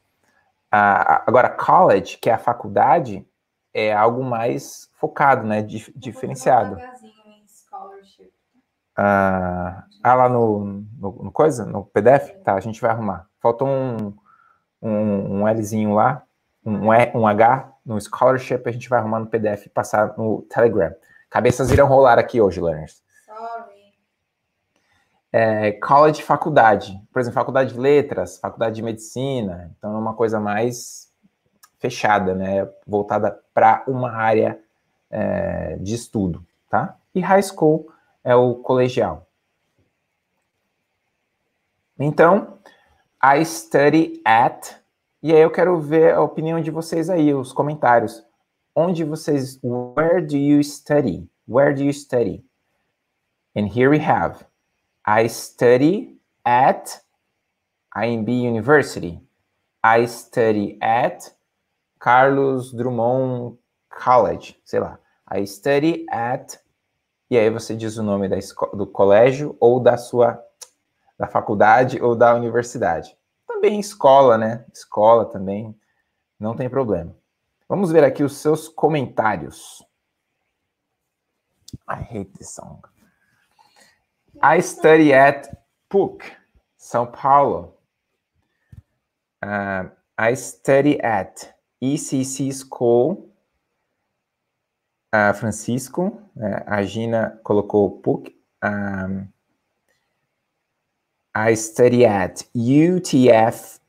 Ah, agora, college, que é a faculdade, é algo mais focado, né? Dif diferenciado. Ah, tá? ah, lá no, no, no, coisa? No PDF? É. Tá, a gente vai arrumar. Faltou um, um, um Lzinho lá, um, e, um H no Scholarship, a gente vai arrumar no PDF e passar no Telegram. Cabeças irão rolar aqui hoje, learners é, college faculdade. Por exemplo, faculdade de letras, faculdade de medicina. Então é uma coisa mais fechada, né? Voltada para uma área é, de estudo, tá? E high school é o colegial. Então, I study at. E aí eu quero ver a opinião de vocês aí, os comentários. Onde vocês. Where do you study? Where do you study? And here we have. I study at IMB University. I study at Carlos Drummond College, sei lá. I study at e aí você diz o nome da do colégio ou da sua da faculdade ou da universidade. Também escola, né? Escola também não tem problema. Vamos ver aqui os seus comentários. I hate this song. I study at PUC, São Paulo. Uh, I study at ECC School, uh, Francisco. Uh, a Gina colocou PUC. Um, I study at UTF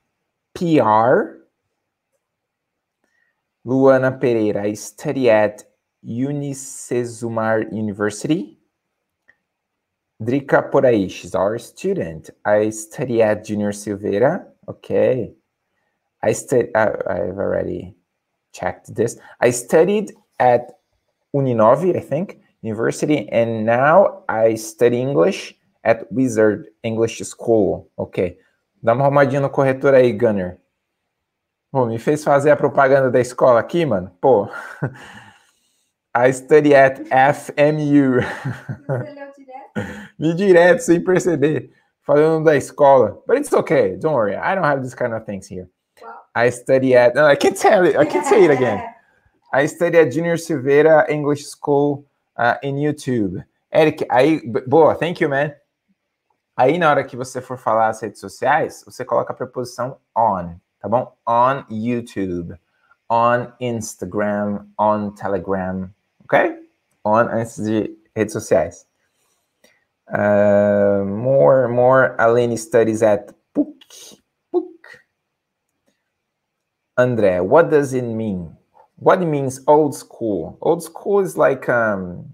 PR. Luana Pereira, I study at Unicesumar University. Drica Poraish she's our student. I study at Junior Silveira. Okay. I study, ah, I've already checked this. I studied at Uninovi, I think, university, and now I study English at Wizard English School. Ok. Dá uma arrumadinha no corretor aí, Gunner. Pô, me fez fazer a propaganda da escola aqui, mano. Pô. I study at FMU me direto, sem perceber, falando da escola. But it's okay, don't worry, I don't have this kind of things here. Wow. I study at, no, I can't say, I can't say it again. I study at Junior Silveira English School uh, in YouTube. Eric, aí, boa, thank you, man. Aí, na hora que você for falar as redes sociais, você coloca a preposição on, tá bom? On YouTube, on Instagram, on Telegram, ok? On antes de redes sociais. Uh, more, more Aleni studies at PUC. PUC. André, what does it mean? What it means old school? Old school is like um,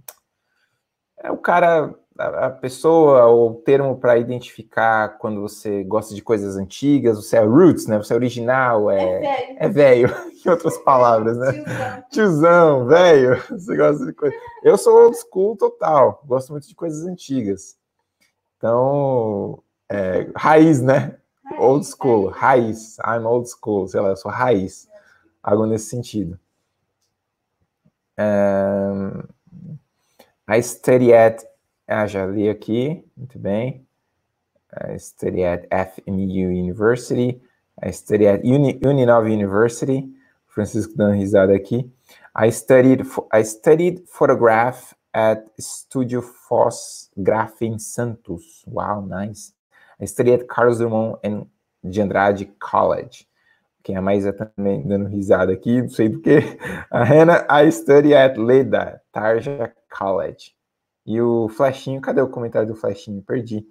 é o cara, a, pessoa, o termo para identificar quando você gosta de coisas antigas, você é roots, né? Você é original, é, é velho. É velho em outras palavras, né? Tiozão, velho. Você gosta de coisa. Eu sou old school total. Gosto muito de coisas antigas. Então, é, raiz, né? Old school, raiz. I'm old school. Sei lá, eu sou raiz. Algo nesse sentido. I é, study at. Ah, já li aqui. Muito bem. I study at FMU University. I study at Uni, Uninov University. Francisco dando risada aqui. I studied, I studied photograph at Studio Foss Graf em Santos. Wow, nice. I studied at Carlos Drummond and de Andrade College. Quem é mais é também dando risada aqui, não sei do A Hannah, I study at Leda, Tarja College. E o Flechinho, cadê o comentário do Flechinho? Perdi.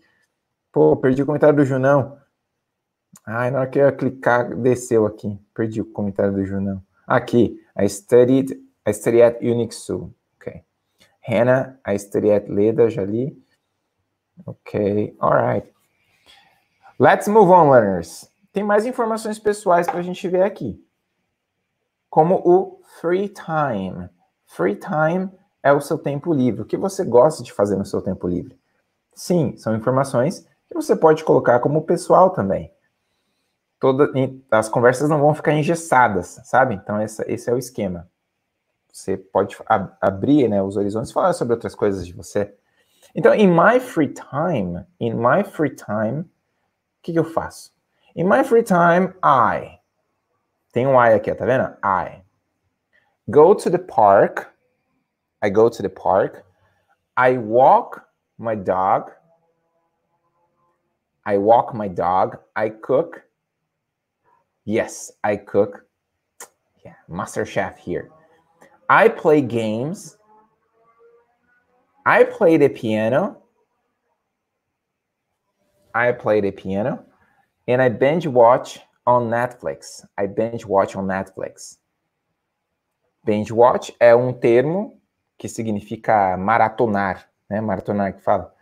Pô, perdi o comentário do Junão. Ah, na hora que eu ia clicar, desceu aqui. Perdi o comentário do jornal. Aqui. I studied, I studied at Unixu. Ok. Hannah, I studied at Leda, já li. Ok. Alright. Let's move on, learners. Tem mais informações pessoais para a gente ver aqui. Como o free time. Free time é o seu tempo livre. O que você gosta de fazer no seu tempo livre? Sim, são informações que você pode colocar como pessoal também toda, as conversas não vão ficar engessadas, sabe? Então, essa, esse é o esquema. Você pode ab abrir né, os horizontes e falar sobre outras coisas de você. Então, in my free time, in my free time, o que, que eu faço? In my free time, I. Tem um I aqui, tá vendo? I. Go to the park. I go to the park. I walk my dog. I walk my dog. I cook. Yes, I cook. Yeah, master chef here. I play games. I play the piano. I play the piano. And I binge watch on Netflix. I binge watch on Netflix. Binge watch é um termo que significa maratonar, né? Maratonar que fala.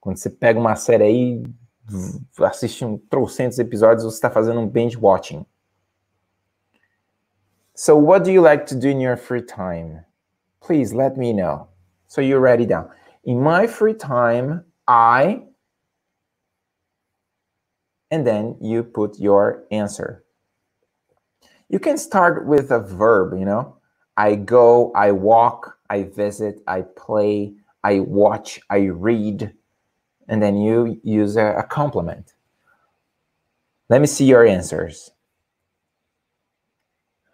Quando você pega uma série aí, assiste um, trocentos episódios, você está fazendo um binge watching. So what do you like to do in your free time? Please let me know. So you write it down. In my free time, I, and then you put your answer. You can start with a verb, you know, I go, I walk, I visit, I play, I watch, I read, and then you use a, a compliment. Let me see your answers.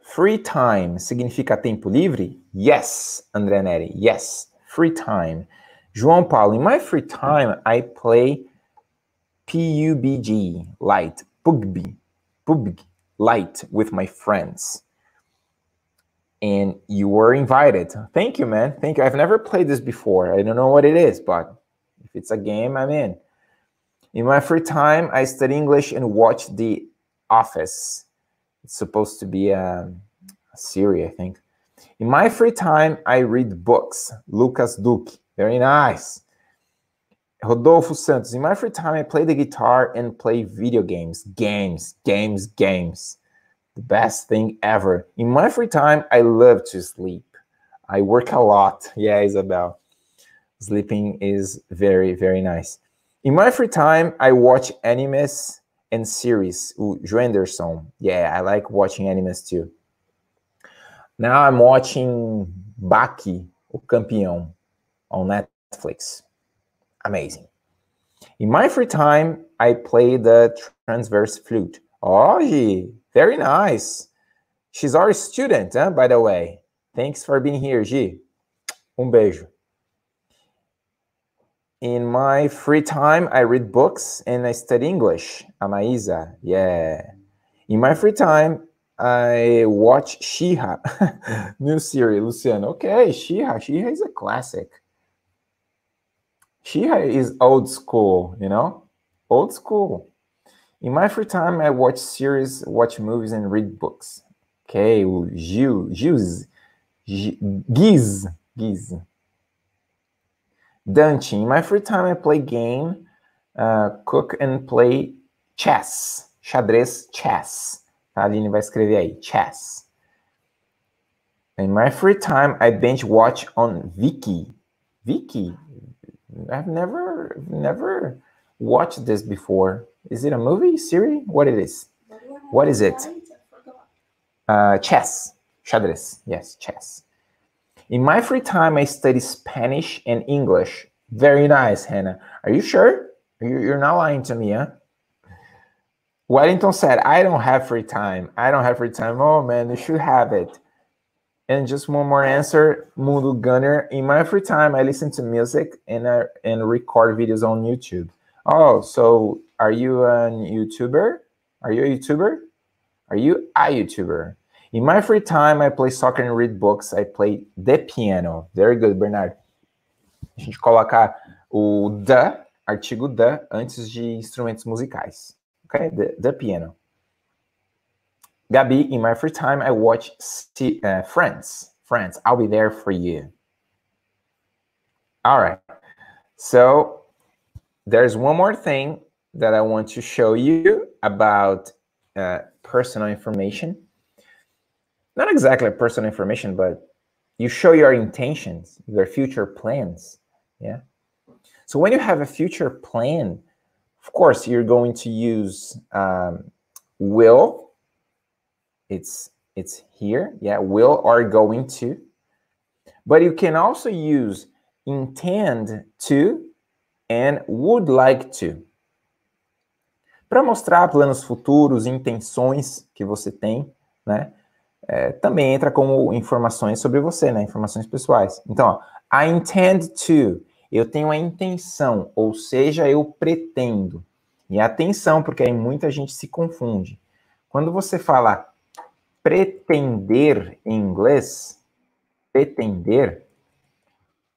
Free time significa tempo livre? Yes, André Neri, yes, free time. João Paulo, in my free time, I play PUBG, light, PUBG, PUBG, light with my friends. And you were invited. Thank you, man. Thank you. I've never played this before. I don't know what it is, but if it's a game, I'm in. In my free time, I study English and watch The Office. It's supposed to be a, um, a series, I think. In my free time, I read books. Lucas Duque, very nice. Rodolfo Santos, in my free time, I play the guitar and play video games. Games, games, games. The best thing ever. In my free time, I love to sleep. I work a lot. Yeah, Isabel. Sleeping is very, very nice. In my free time, I watch animes and series, Ooh, Drew Anderson. Yeah, I like watching animes too. Now I'm watching Baki, O Campeão, on Netflix. Amazing. In my free time, I play the transverse flute. Oh, gee, very nice. She's our student, huh, by the way. Thanks for being here, G. Um beijo in my free time, I read books and I study English. Anaísa, yeah. In my free time, I watch Shiha, new series, Luciano. Okay, Shiha, Shiha is a classic. Shiha is old school, you know, old school. In my free time, I watch series, watch movies, and read books. Okay, you use Giz, Giz. Dante, in my free time, I play game, uh, cook and play chess. Xadrez chess. Tá? A Aline vai escrever aí, chess. In my free time, I binge watch on Viki. Viki? I've never, never watched this before. Is it a movie, Siri? What it is? What is it? Uh, chess. Xadrez. Yes, chess. In my free time, I study Spanish and English. Very nice, Hannah. Are you sure? You're not lying to me, huh? Wellington said, I don't have free time. I don't have free time. Oh, man, you should have it. And just one more answer, Moodle Gunner. In my free time, I listen to music and I, and record videos on YouTube. Oh, so are you a YouTuber? Are you a YouTuber? Are you a YouTuber? In my free time, I play soccer and read books. I play the piano. Very good, Bernard. A gente coloca o the, artigo the, antes de instrumentos musicais. Okay? The, the piano. Gabi, in my free time, I watch uh, Friends. Friends, I'll be there for you. All right. So there's one more thing that I want to show you about uh, personal information not exactly personal information, but you show your intentions, your future plans. Yeah. So when you have a future plan, of course, you're going to use um, will. It's it's here. Yeah, will are going to. But you can also use intend to and would like to. Para mostrar planos futuros, intenções que você tem, né? é, também entra como informações sobre você, né? Informações pessoais. Então, ó, I intend to. Eu tenho a intenção, ou seja, eu pretendo. E atenção, porque aí muita gente se confunde. Quando você fala pretender em inglês, pretender,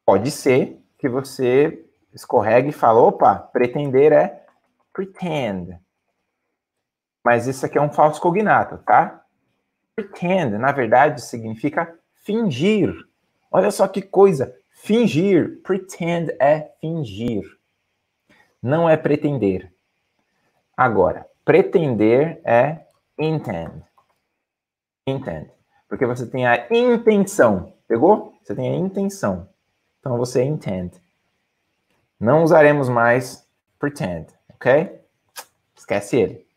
pode ser que você escorregue e fale, opa, pretender é pretend. Mas isso aqui é um falso cognato, tá? Pretend, na verdade, significa fingir. Olha só que coisa. Fingir. Pretend é fingir. Não é pretender. Agora, pretender é intend. Intend. Porque você tem a intenção. Pegou? Você tem a intenção. Então você intend. Não usaremos mais pretend, ok? Esquece ele.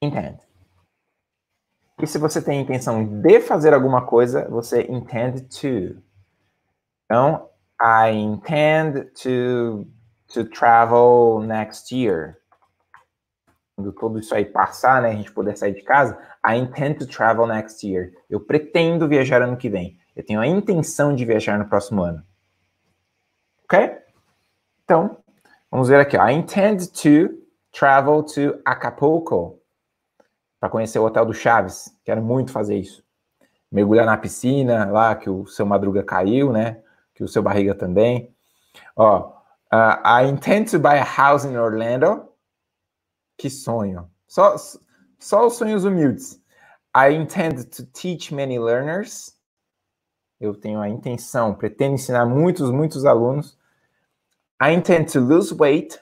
Intend. E se você tem a intenção de fazer alguma coisa, você intend to. Então, I intend to, to travel next year. Quando tudo isso aí passar, né, a gente poder sair de casa, I intend to travel next year. Eu pretendo viajar ano que vem. Eu tenho a intenção de viajar no próximo ano. Ok? Então, vamos ver aqui. I intend to travel to Acapulco para conhecer o hotel do Chaves. Quero muito fazer isso. Mergulhar na piscina lá que o seu Madruga caiu, né? Que o seu Barriga também. Ó, uh, I intend to buy a house in Orlando. Que sonho. Só, só os sonhos humildes. I intend to teach many learners. Eu tenho a intenção, pretendo ensinar muitos, muitos alunos. I intend to lose weight.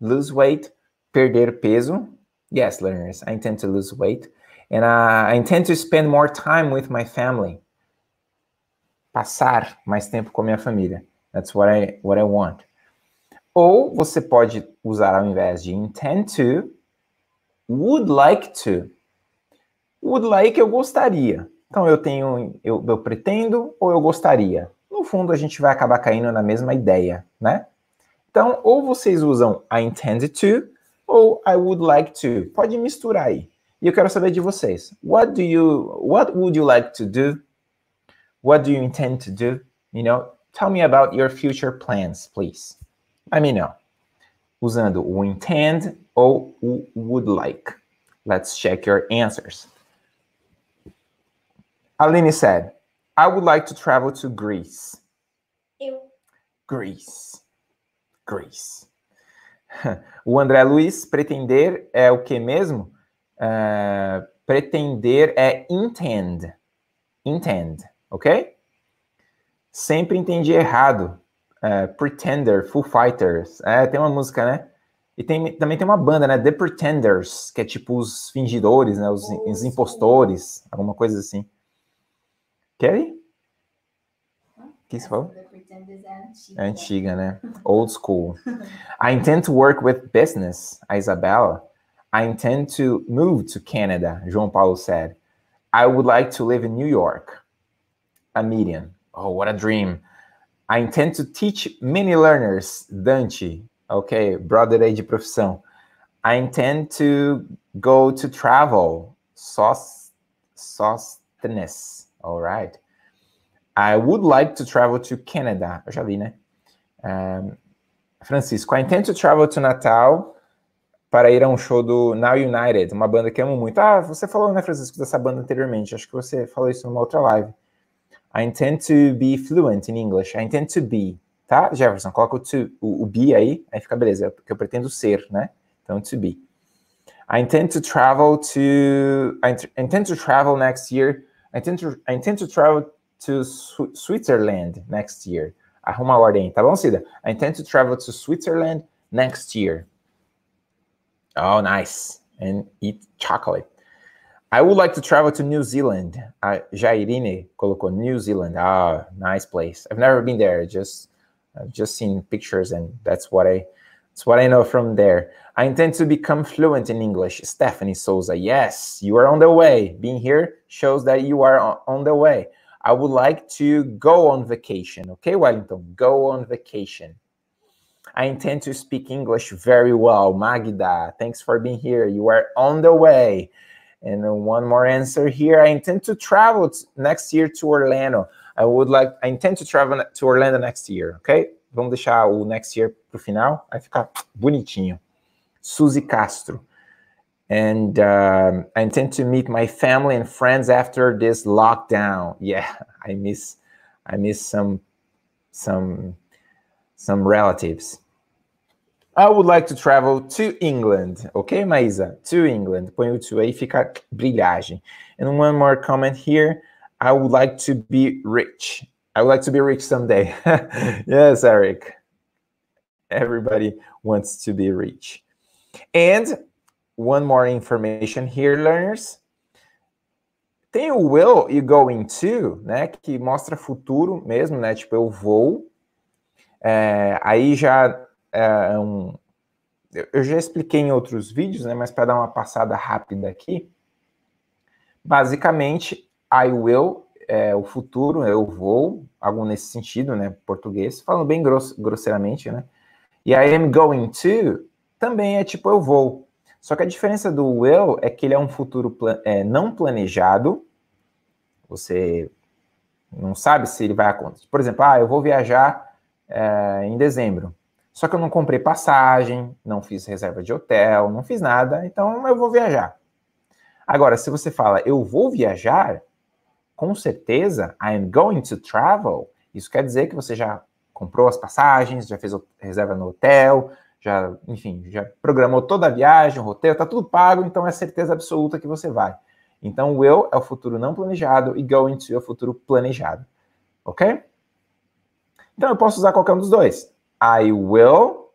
Lose weight, perder peso. Yes, learners, I intend to lose weight and I, I intend to spend more time with my family. Passar mais tempo com a minha família. That's what I, what I want. Ou você pode usar ao invés de intend to, would like to. Would like eu gostaria. Então eu tenho, eu, eu pretendo ou eu gostaria. No fundo, a gente vai acabar caindo na mesma ideia, né? Então, ou vocês usam I intend to, ou I would like to. Pode misturar aí. E eu quero saber de vocês. What do you what would you like to do? What do you intend to do? You know, tell me about your future plans, please. Let me know. Usando o intend ou o would like. Let's check your answers. Aline said, I would like to travel to Greece. Eu. Greece. Greece. O André Luiz, pretender é o que mesmo? Uh, pretender é intend. Intend, ok? Sempre entendi errado. Uh, Pretender, Full Fighters. É, tem uma música, né? E tem, também tem uma banda, né? The Pretenders, que é tipo os fingidores, né? Os, os impostores, alguma coisa assim. Kelly? que você falou? É, é antiga, né? né? Old school. I intend to work with business, a Isabella. I intend to move to Canada, João Paulo said. I would like to live in New York. A median. Oh, what a dream. I intend to teach many learners, Dante. Okay, brother aí de profissão. I intend to go to travel, Sostenes. All right. I would like to travel to Canada. Eu já li, né? Um, Francisco, I intend to travel to Natal para ir a um show do Now United, uma banda que amo muito. Ah, você falou, né, Francisco, dessa banda anteriormente. Acho que você falou isso numa outra live. I intend to be fluent in English. I intend to be, tá, Jefferson? Coloca o, to, o, o be aí, aí fica beleza, porque é eu pretendo ser, né? Então, to be. I intend to travel to. I intend to travel next year. I intend to, I intend to travel to Switzerland next year. Arruma a ordem, tá bom, Cida? I intend to travel to Switzerland next year. Oh, nice. And eat chocolate. I would like to travel to New Zealand. Uh, ah, Jairine colocou New Zealand. Ah, nice place. I've never been there. Just, I've just seen pictures, and that's what I, that's what I know from there. I intend to become fluent in English. Stephanie Souza. Yes, you are on the way. Being here shows that you are on the way. I would like to go on vacation. Okay, Wellington, go on vacation. I intend to speak English very well. Magda, thanks for being here. You are on the way. And one more answer here. I intend to travel next year to Orlando. I would like, I intend to travel to Orlando next year, ok? Vamos deixar o next year pro final, vai ficar bonitinho. Suzy Castro and um, I intend to meet my family and friends after this lockdown. Yeah, I miss, I miss some, some, some relatives. I would like to travel to England, okay, Maísa? To England. Põe o to aí, fica brilhagem. And one more comment here. I would like to be rich. I would like to be rich someday. yes, Eric. Everybody wants to be rich. And one more information here, learners. Tem o will e going to, né, que mostra futuro mesmo, né, tipo eu vou. É, aí já é um, eu já expliquei em outros vídeos, né, mas para dar uma passada rápida aqui, basicamente I will é o futuro, eu vou, algo nesse sentido, né, português, falando bem grosseiramente, né? E I am going to também é tipo eu vou, só que a diferença do will é que ele é um futuro plan é, não planejado. Você não sabe se ele vai acontecer. Por exemplo, ah, eu vou viajar é, em dezembro. Só que eu não comprei passagem, não fiz reserva de hotel, não fiz nada, então eu vou viajar. Agora, se você fala eu vou viajar, com certeza, I'm going to travel, isso quer dizer que você já comprou as passagens, já fez reserva no hotel, já, enfim, já programou toda a viagem, o roteiro, tá tudo pago, então é certeza absoluta que você vai. Então, will é o futuro não planejado e going to é o futuro planejado. Ok? Então, eu posso usar qualquer um dos dois. I will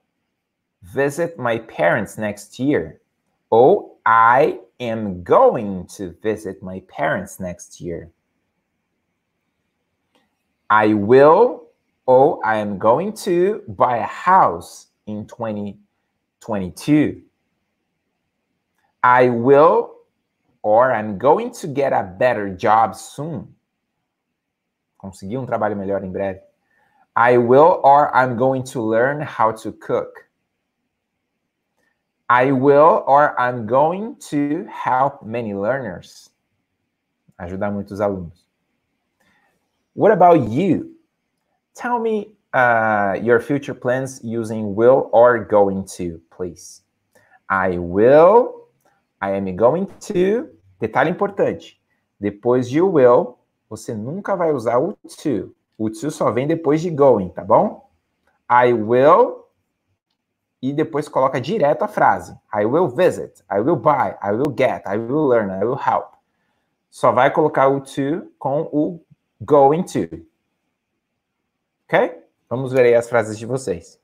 visit my parents next year. Ou I am going to visit my parents next year. I will ou I am going to buy a house in 2022. I will or I'm going to get a better job soon. Conseguir um trabalho melhor em breve. I will or I'm going to learn how to cook. I will or I'm going to help many learners. Ajudar muitos alunos. What about you? Tell me uh, your future plans using will or going to, please. I will, I am going to. Detalhe importante: depois de will, você nunca vai usar o to. O to só vem depois de going, tá bom? I will. E depois coloca direto a frase. I will visit, I will buy, I will get, I will learn, I will help. Só vai colocar o to com o going to. Ok? Vamos ver aí as frases de vocês.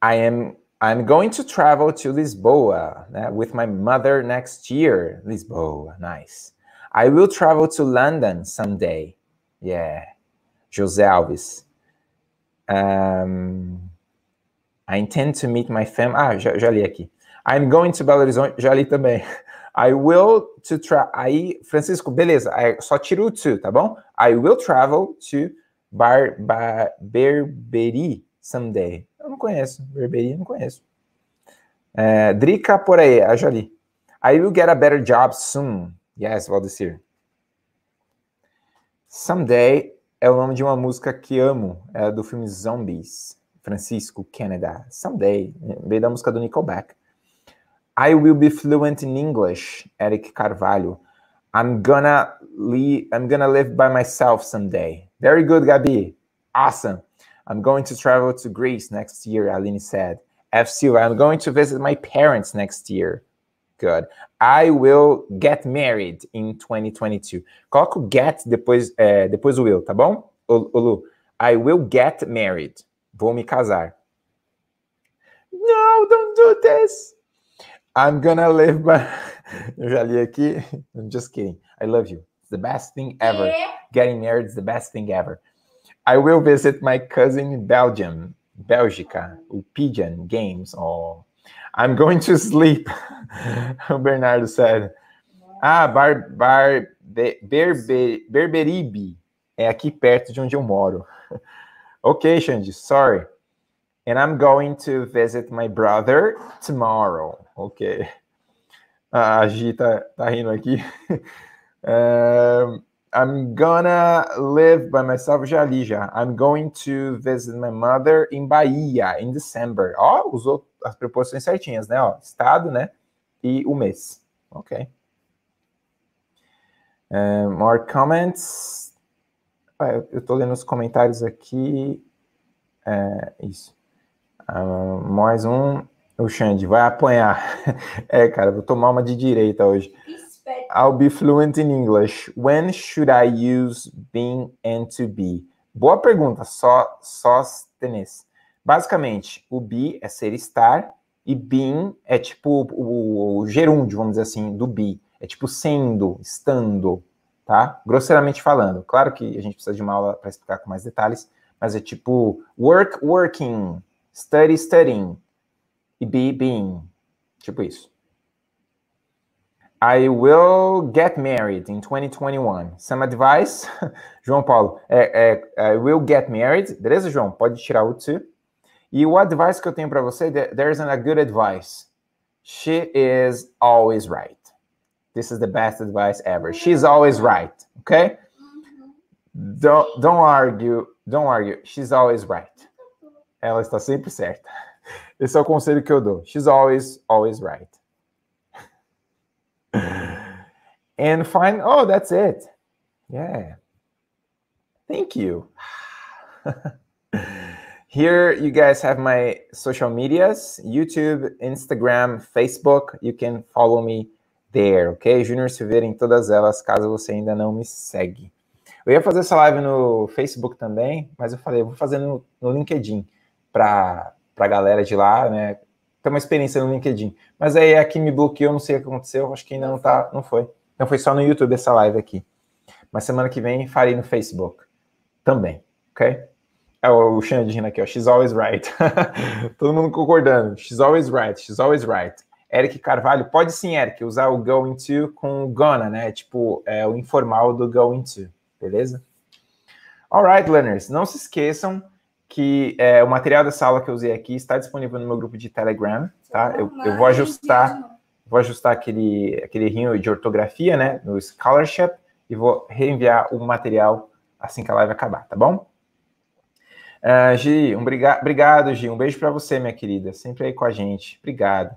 I am I'm going to travel to Lisboa né? with my mother next year. Lisboa, nice. I will travel to London someday. Yeah. José Alves. Um, I intend to meet my family. Ah, já, já, li aqui. I'm going to Belo Horizonte. Já li também. I will to travel. Aí, Francisco, beleza. Aí, só tira o to, tá bom? I will travel to bar, bar, Berberi someday. Eu não conheço. Berberi, não conheço. É, Drica por aí, a ali. I will get a better job soon. Yes, Valdecir. Someday é o nome de uma música que amo, é do filme Zombies, Francisco Canada. Someday, é, veio da música do Nickelback. I will be fluent in English, Eric Carvalho. I'm gonna leave, I'm gonna live by myself someday. Very good, Gabi. Awesome. I'm going to travel to Greece next year, Aline said. FC, I'm going to visit my parents next year. Good. I will get married in 2022. Coloca o get depois, é, eh, depois o will, tá bom? Olu, I will get married. Vou me casar. No, don't do this. I'm gonna live by Jaliaki. I'm just kidding. I love you. It's the best thing ever. Yeah. Getting married is the best thing ever. I will visit my cousin in Belgium, Belgica, Pigeon Games. Oh, I'm going to sleep, Bernardo said. Ah, Bar, bar be, Berberibe. É aqui perto de onde eu moro. ok, Xande, sorry. And I'm going to visit my brother tomorrow. Ok. A Gi tá, tá rindo aqui. um, I'm gonna live by myself. Já li já. I'm going to visit my mother in Bahia in December. Ó, usou as preposições certinhas, né? Ó, estado, né? E o mês. Ok. more comments. Ah, eu, estou lendo os comentários aqui. É, isso. Ah, mais um. O Xande vai apanhar. é, cara, vou tomar uma de direita hoje. I'll be fluent in English. When should I use being and to be? Boa pergunta, só só tenês. Basicamente, o be é ser estar e being é tipo o, o gerúndio, vamos dizer assim, do be. É tipo sendo, estando, tá? Grosseiramente falando. Claro que a gente precisa de uma aula para explicar com mais detalhes, mas é tipo work, working, Study studying e be being. Tipo isso. I will get married in 2021. Some advice? João Paulo, é, é, I will get married. Beleza, João? Pode tirar o to. E o advice que eu tenho para você, there's a good advice. She is always right. This is the best advice ever. She's always right, okay? Don't don't argue, don't argue. She's always right. ela está sempre certa. Esse é o conselho que eu dou. She's always, always right. And fine. Oh, that's it. Yeah. Thank you. Here you guys have my social medias, YouTube, Instagram, Facebook. You can follow me there, ok? Junior Silveira em todas elas, caso você ainda não me segue. Eu ia fazer essa live no Facebook também, mas eu falei, eu vou fazer no, no LinkedIn para a galera de lá, né? Tem uma experiência no LinkedIn. Mas aí é a que me bloqueou, não sei o que aconteceu, acho que ainda não tá, não foi. Não foi só no YouTube essa live aqui. Mas semana que vem farei no Facebook também, ok? É o Xandino aqui, ó. She's always right. Todo mundo concordando. She's always right, she's always right. Eric Carvalho, pode sim, Eric, usar o going to com o gonna, né? Tipo, é o informal do going to, beleza? Alright, learners, não se esqueçam que é, o material dessa aula que eu usei aqui está disponível no meu grupo de Telegram, tá? Eu, eu vou ajustar, vou ajustar aquele, aquele rinho de ortografia, né, no Scholarship, e vou reenviar o material assim que a live acabar, tá bom? Uh, Gi, um briga obrigado, Gi. Um beijo para você, minha querida. Sempre aí com a gente. Obrigado.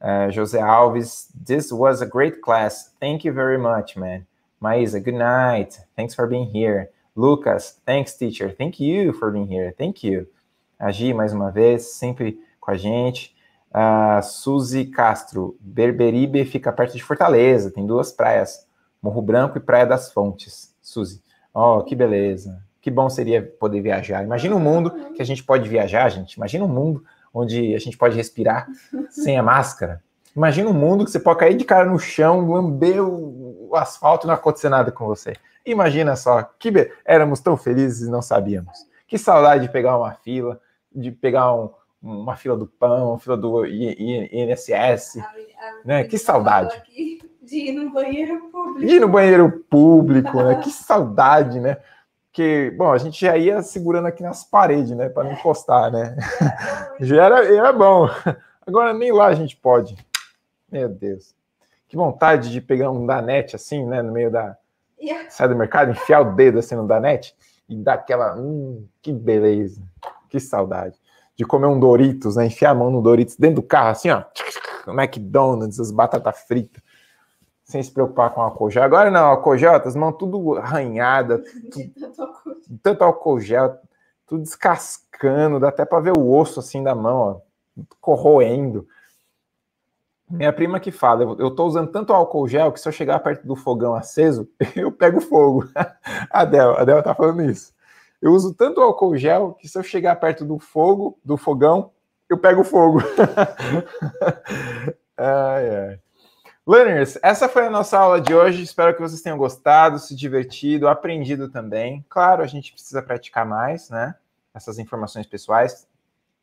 Uh, José Alves, this was a great class. Thank you very much, man. Maísa, good night. Thanks for being here. Lucas, thanks, teacher. Thank you for being here. Thank you. Agi, mais uma vez, sempre com a gente. Uh, Suzy Castro, Berberibe fica perto de Fortaleza, tem duas praias, Morro Branco e Praia das Fontes. Suzy, oh, que beleza. Que bom seria poder viajar. Imagina um mundo que a gente pode viajar, gente. Imagina um mundo onde a gente pode respirar sem a máscara. Imagina um mundo que você pode cair de cara no chão, lamber o, o asfalto e não acontecer nada com você. Imagina só, que be... éramos tão felizes e não sabíamos. Que saudade de pegar uma fila, de pegar um, uma fila do pão, uma fila do INSS, né? Que saudade. De ir no banheiro público. De ir no banheiro público, né? Que saudade, né? Porque, bom, a gente já ia segurando aqui nas paredes, né? Para não encostar, né? Já era, era bom. Agora nem lá a gente pode. Meu Deus. Que vontade de pegar um danete assim, né? No meio da. Yeah. Sai do mercado, enfiar o dedo assim no danete e dar aquela. Hum, que beleza. Que saudade. De comer um Doritos, né? Enfiar a mão no Doritos dentro do carro, assim, ó. McDonald's, as batatas fritas. Sem se preocupar com a álcool gel. Agora não, álcool gel, as mãos tudo arranhada. Tudo, tanto álcool gel, tudo descascando, dá até para ver o osso assim da mão, ó, corroendo. Uhum. Minha prima que fala, eu tô usando tanto álcool gel que se eu chegar perto do fogão aceso, eu pego fogo. A Del, está tá falando isso. Eu uso tanto álcool gel que se eu chegar perto do fogo, do fogão, eu pego fogo. ai, ai. Learners, essa foi a nossa aula de hoje. Espero que vocês tenham gostado, se divertido, aprendido também. Claro, a gente precisa praticar mais, né? Essas informações pessoais,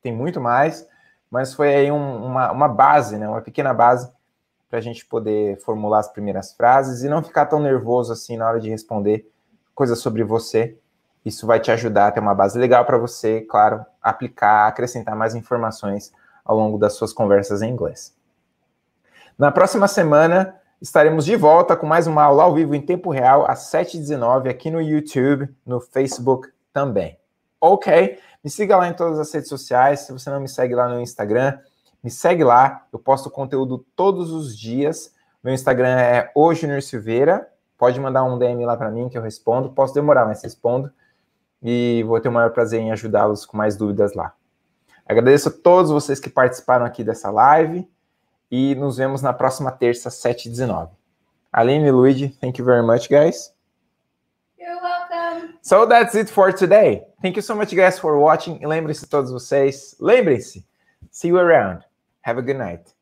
tem muito mais mas foi aí um, uma, uma base, né, uma pequena base para a gente poder formular as primeiras frases e não ficar tão nervoso assim na hora de responder coisas sobre você. Isso vai te ajudar a ter uma base legal para você, claro, aplicar, acrescentar mais informações ao longo das suas conversas em inglês. Na próxima semana, estaremos de volta com mais uma aula ao vivo em tempo real, às 7h19, aqui no YouTube, no Facebook também. Ok. Me siga lá em todas as redes sociais. Se você não me segue lá no Instagram, me segue lá. Eu posto conteúdo todos os dias. Meu Instagram é o Silveira. Pode mandar um DM lá para mim que eu respondo. Posso demorar, mas respondo. E vou ter o maior prazer em ajudá-los com mais dúvidas lá. Agradeço a todos vocês que participaram aqui dessa live. E nos vemos na próxima terça, 7h19. Aline e Luigi, thank you very much, guys. So that's it for today. Thank you so much, guys, for watching. lembre se todos vocês. Lembrem-se. See you around. Have a good night.